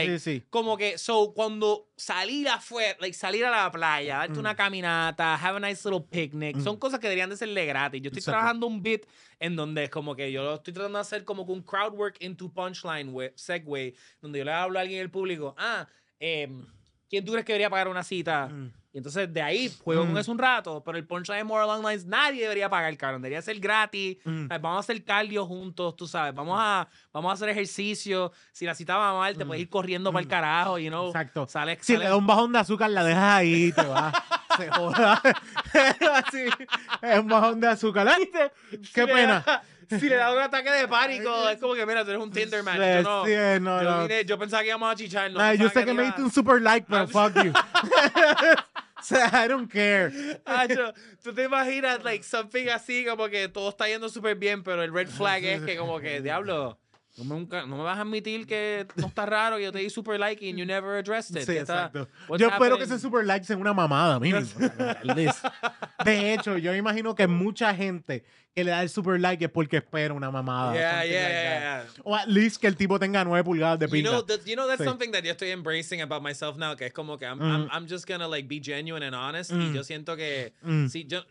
como que, so, cuando salir afuera, like, salir a la playa, darte una mm. caminata, have a nice little picnic, son mm. cosas que deberían de serle gratis. Yo estoy trabajando un bit en donde es como que yo lo estoy tratando de hacer como que un crowd work into punchline segway segue, donde yo le hablo a alguien del público, ah, eh, ¿quién tú crees que debería pagar una cita? Mm. Y entonces de ahí juego con mm. eso un rato, pero el punchline de Moral Lines nadie debería pagar, cabrón. Debería ser gratis. Mm. vamos a hacer cardio juntos, tú sabes. Vamos a, vamos a hacer ejercicio. Si la cita va mal, te puedes ir corriendo para el carajo, you Know? Exacto. si le da un bajón de azúcar, la dejas ahí y te vas. Se joda. Así, es un bajón de azúcar. ¿Qué pena? si le da un ataque de pánico, es como que, mira, tú eres un Tinderman. Yo yo, no. yo, pensaba que íbamos a chichar. No yo sé que, me diste un super like, pero ah, fuck you. o sea, I don't care. Ah, tú te imaginas, like, something así, como que todo está yendo súper bien, pero el red flag es que, como que, diablo no me, nunca, no me vas a admitir que no está raro y yo te di super like y you never addressed it. Sí, exacto. yo espero que ese super like sea una mamada, miren. de hecho, yo imagino que mucha gente que le da el super like es porque espera una mamada. Yeah, yeah, yeah, o at least que el tipo tenga 9 pulgadas de pinta. You know, you know that's something that yo estoy embracing about myself now, que es como que I'm, mm. I'm, I'm, just gonna like be genuine and honest y mm. yo siento que mm. yo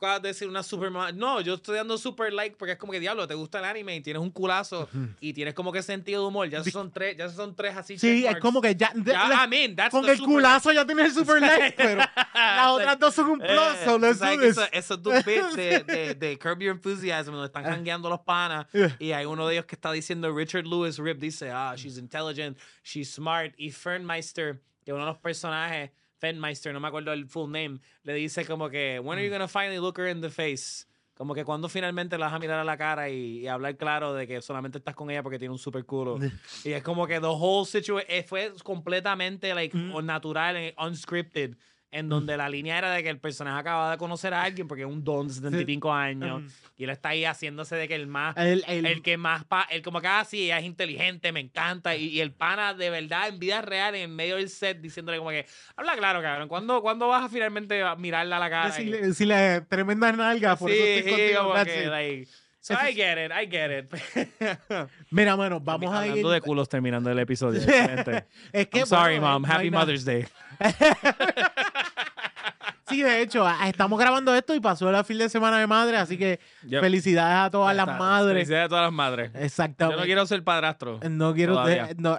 acabas de decir una super... No, yo estoy dando super like porque es como que, diablo, te gusta el anime y tienes un culazo y tienes como que sentido de humor. Ya son tres, ya son tres así. Sí, es como que ya... I con el culazo ya tienes el super like, pero las otras dos son un eh, plus. let's eso- Esos dos bits de, Curb Your Enthusiasm donde están ah. jangueando los panas y hay uno de ellos que está diciendo Richard Lewis Rip dice, ah, she's intelligent, she's smart y Fernmeister, que uno de los personajes Fenmeister, no me acuerdo el full name, le dice como que, when are you mm. gonna finally look her in the face? Como que cuando finalmente la vas a mirar a la cara y, hablar claro de que solamente estás con ella porque tiene un super culo. y es como que the whole situation eh, fue completamente like mm. natural, eh, unscripted en mm. donde la línea era de que el personaje acaba de conocer a alguien porque es un don de 75 años y él está ahí haciéndose de que el más el, que más pa, el como que así ah, es inteligente me encanta y, el pana de verdad en vida real en medio del set diciéndole como que habla claro cabrón ¿cuándo, ¿cuándo vas a finalmente mirarla a la cara? si le tremenda nalga por eso estoy contigo so I get it, I get it. Mira, mano, vamos a ir... de culos terminando el episodio. es que, sorry, mom. Happy Mother's Day. Sí, de hecho, estamos grabando esto y pasó la fin de semana de madre, así que felicidades a todas las madres. Felicidades a todas las madres. Exactamente. Yo no quiero ser padrastro. No quiero. de no.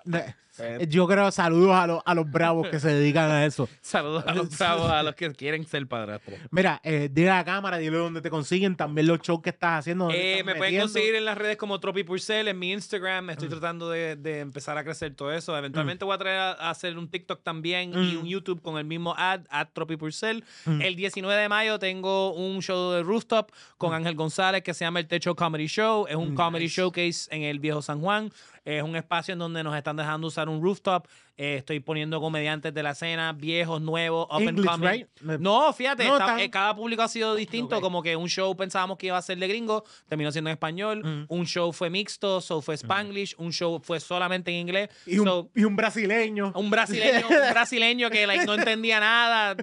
Yo creo saludos a los, a los bravos que se dedican a eso. saludos a los bravos, a los que quieren ser padrastros. Mira, eh, dile a la cámara, dile dónde te consiguen, también los shows que estás haciendo. Eh, me pueden conseguir en las redes como Tropi Purcell, en mi Instagram. Estoy mm. tratando de, empezar a crecer todo eso. Eventualmente mm. voy a hacer un TikTok también y mm. un YouTube con el mismo ad, ad Tropi Purcell. El 19 de mayo tengo un show de rooftop con Ángel González que se llama El Techo Comedy Show. Es un comedy showcase en el Viejo San Juan. Es un espacio en donde nos están dejando usar un rooftop eh, estoy poniendo comediantes de la escena, viejos, nuevos, open English, No, fíjate, eh, cada público ha sido distinto. Como que un show pensábamos que iba a ser de gringo, terminó siendo en español. Mm. Un show fue mixto, so fue mm. Spanglish. Un show fue solamente en inglés. Y, un, y un, brasileño. Un brasileño, un brasileño que no entendía nada,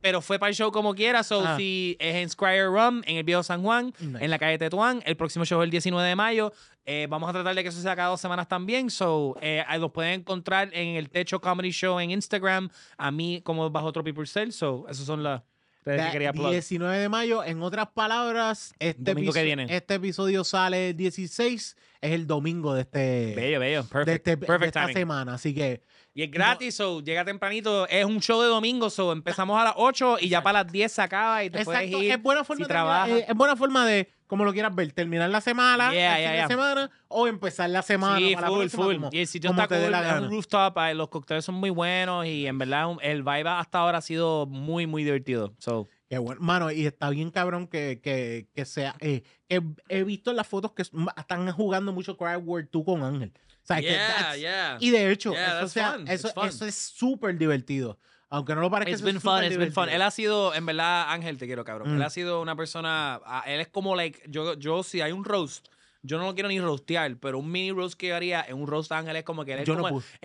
pero fue para el show como quiera. So, ah. si es en Squire Rum, en el Viejo San Juan, en la calle Tetuán, el próximo show es el 19 de mayo. Eh, vamos a tratar de que eso sea cada dos semanas también. So, los pueden encontrar en el el Techo Comedy Show en Instagram, a mí como bajo otro People's So, eso son las 19 de mayo, en otras palabras, este, este episodio sale el 16, es el domingo de este. Bello, bello, perfect. Este, esta semana, así que. Y es gratis, llega tempranito. Es un show de domingo, so, empezamos a las 8 y ya para las 10 se acaba y Es buena forma de, Es buena forma de como lo quieras ver, terminar la semana, el De semana o empezar la semana. Sí, para full, la full. Como, y el sitio está cool, la rooftop, eh, los cócteles son muy buenos y en verdad el vibe hasta ahora ha sido muy, muy divertido. So. Qué bueno, mano, y está bien cabrón que, que, que sea, eh, he visto las fotos que están jugando mucho Cry World 2 con Ángel. O sea, que Y de hecho, eso, sea, eso, eso, es súper divertido. Aunque no lo parezca. es been fun, Él ha sido, en verdad, Ángel, te quiero, cabrón. Él mm. ha sido una persona. Él es como, like, yo, yo si hay un roast. Yo no lo quiero ni roastear, pero un mini roast que yo haría en un roast Ángel es como que él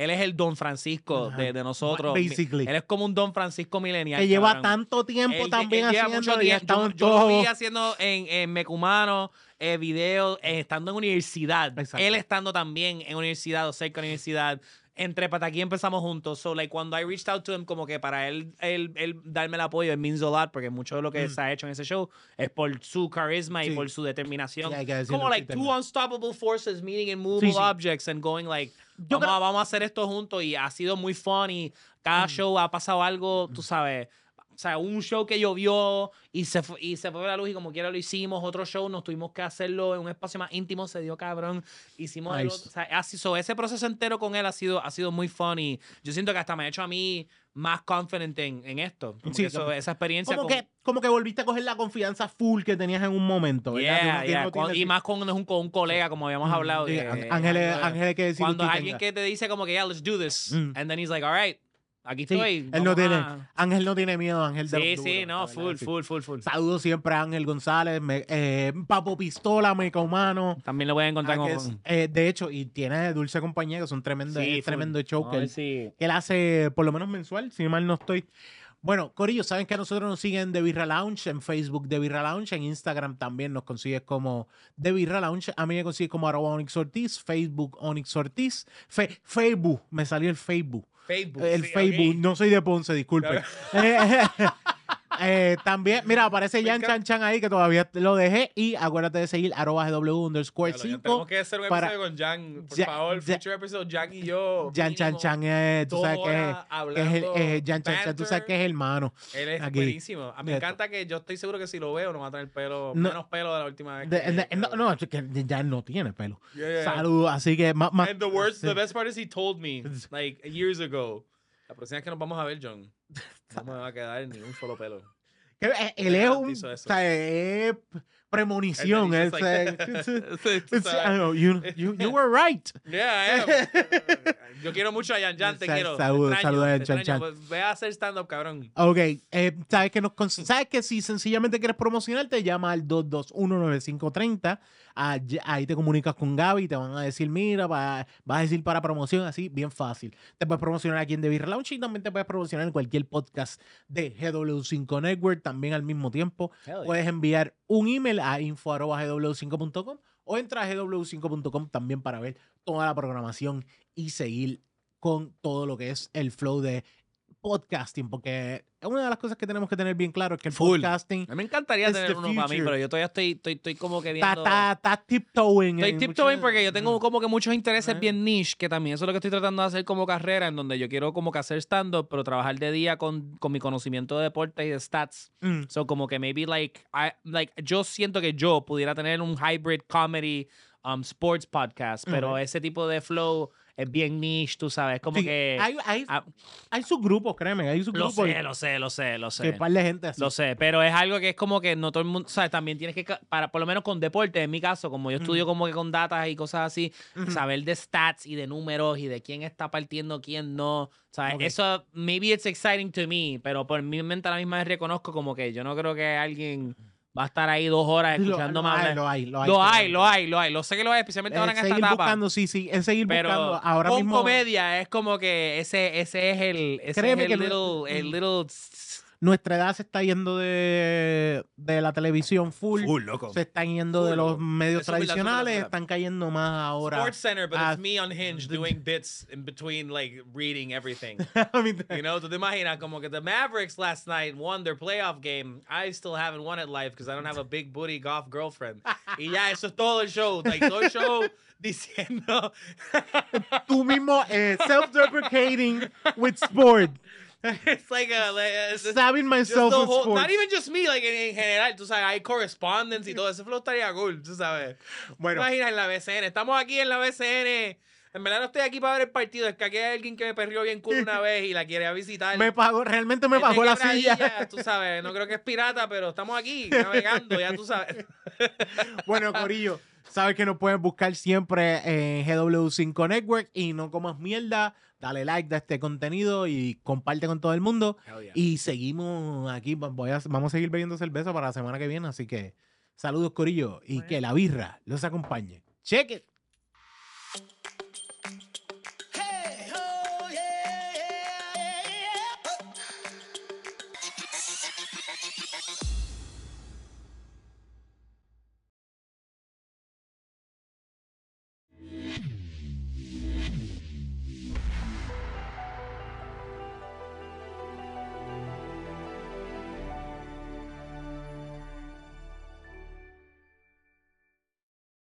es, el Don Francisco de, nosotros. Él es como un Don Francisco millennial. Que lleva tanto tiempo también haciendo mucho Yo, haciendo en, Mecumano, eh, videos, eh, estando en universidad. Él estando también en universidad o cerca de universidad entre Pataki empezamos juntos. So, like, cuando I reached out to him, como que para él, él, él darme el apoyo, it means a lot, porque mucho de lo que mm. se ha hecho en ese show es por su carisma y por su determinación. como, like, two unstoppable forces meeting in sí, objects and going, like, vamos, vamos, a hacer esto juntos. Y ha sido muy funny. Cada mm. show ha pasado algo, tú mm. sabes o sea, un show que llovió y se, fue, y se la luz y como quiera lo hicimos. Otro show nos tuvimos que hacerlo en un espacio más íntimo, se dio cabrón. Hicimos o sea, así, so, ese proceso entero con él ha sido, ha sido muy funny. Yo siento que hasta me ha hecho a mí más confident en, en esto. Sí, eso, esa experiencia. Como, que, como que volviste a coger la confianza full que tenías en un momento. y más con un, con un colega, como habíamos hablado. Ángeles, Cuando alguien que te dice como que, yeah, let's do this. Mm. And then he's like, all right. Aquí estoy. no tiene, Ángel no tiene miedo, Ángel. Sí, sí, no, full, full, full, full. Saludo siempre a Ángel González, eh, Papo Pistola, Meca Humano. También lo voy a encontrar ah, eh, de hecho, y tiene Dulce Compañía, que son tremendo, tremendo show que él, hace por lo menos mensual, sin mal no estoy. Bueno, Corillo, saben que a nosotros nos siguen de Birra Lounge, en Facebook de Birra Lounge, en Instagram también nos consigues como de Birra Lounge, a mí me consigues como arroba Onyx Ortiz, Facebook Onyx Ortiz, Facebook, me salió el Facebook. Facebook. El Facebook. No soy de Ponce, disculpe. Eh, eh, eh, también, mira, aparece Jan Chan Chan ahí que todavía lo dejé. Y acuérdate de seguir arroba GW underscore 5. Tenemos que hacer un episodio con Jan. Por favor, future episode, Jan y yo. Jan Chan Chan es, eh, tú sabes que es, el, Jan Chan Chan, tú sabes que es hermano. Él es aquí. buenísimo. A mí me encanta que yo estoy seguro que si lo veo no va a tener pelo, menos pelo de la última vez. no, no, Jan no tiene pelo. saludos Salud, así que más. And the worst, the best part is he told me, like years ago. La próxima vez que nos vamos a ver, John, no me va a quedar ni un solo pelo. El eh, él es un. O sea, premonición. Él, you, you were right. Yeah, I am. Yo quiero mucho a Yan Yan, te quiero. Saludos, saludos a Yan pues, ve a hacer stand-up, cabrón. Ok, eh, sabes que nos sabes que si sencillamente quieres promocionarte, llama al 2219530. Ah, ahí te comunicas con Gaby, y te van a decir, mira, vas a decir para promoción, así, bien fácil. Te puedes promocionar aquí en The Beer y también te puedes promocionar en cualquier podcast de GW5 Network, también al mismo tiempo. puedes enviar un email a info.gw5.com o entra a gw5.com también para ver toda la programación y seguir con todo lo que es el flow de podcasting, porque una de las cosas que tenemos que tener bien claro es que el podcasting. me encantaría tener uno para mí, pero yo todavía estoy, estoy, estoy como que viendo. Está tiptoeing. Estoy tiptoeing porque yo tengo como que muchos intereses bien niche, que también eso es lo que estoy tratando de hacer como carrera, en donde yo quiero como que hacer stand-up, pero trabajar de día con, con mi conocimiento de deporte y de stats. Mm. son como que maybe like, like, yo siento que yo pudiera tener un hybrid comedy um, sports podcast, pero ese tipo de flow es bien niche, tú sabes, como que... Hay, ah, hay, subgrupos, créeme, hay subgrupos. Lo sé, lo sé, lo sé, lo sé. Que par de gente así. Lo sé, pero es algo que es como que no todo el mundo, ¿sabes? También tienes que, para, por lo menos con deporte, en mi caso, como yo estudio como que con datas y cosas así, saber de stats y de números y de quién está partiendo, quién no, ¿sabes? Eso, maybe it's exciting to me, pero por mi mente a la misma vez reconozco como que yo no creo que alguien va a estar ahí dos horas escuchando más. Lo, hay, lo hay, lo hay. Lo hay, lo sé que lo hay, especialmente ahora en esta etapa. buscando, sí, sí, es seguir pero buscando. Ahora con mismo... comedia es como que ese, ese es el, ese el, que little, el mm. little nuestra edad se está yendo de, de la televisión full. Se están yendo de los medios tradicionales, están cayendo más ahora. Sports Center, but it's me on Hinge doing bits in between, like, reading everything. you know, te imaginas como que the Mavericks last night won their playoff game. I still haven't won it live because I don't have a big booty golf girlfriend. y ya, eso es todo el show. Like, todo el show diciendo... Tú mismo eh, self-deprecating with sport. it's like a uh, uh, stabbing myself Not even just me, like en, general, tú sabes, hay correspondence y todo. Ese flow estaría cool, tú sabes. Bueno. Imagina en la BCN. Estamos aquí en la BCN. En verdad no estoy aquí para ver el partido, es que aquí hay alguien que me perrió bien cool una vez y la quiere visitar. Me pagó, realmente me pagó la silla. Tú sabes, no creo que es pirata, pero estamos aquí navegando, ya tú sabes. bueno, Corillo, sabes que nos pueden buscar siempre en GW5 Network y no comas mierda dale like a este contenido y comparte con todo el mundo. Y seguimos aquí, vamos a seguir bebiendo cerveza para la semana que viene, así que saludos Corillo y que la birra los acompañe. Cheque.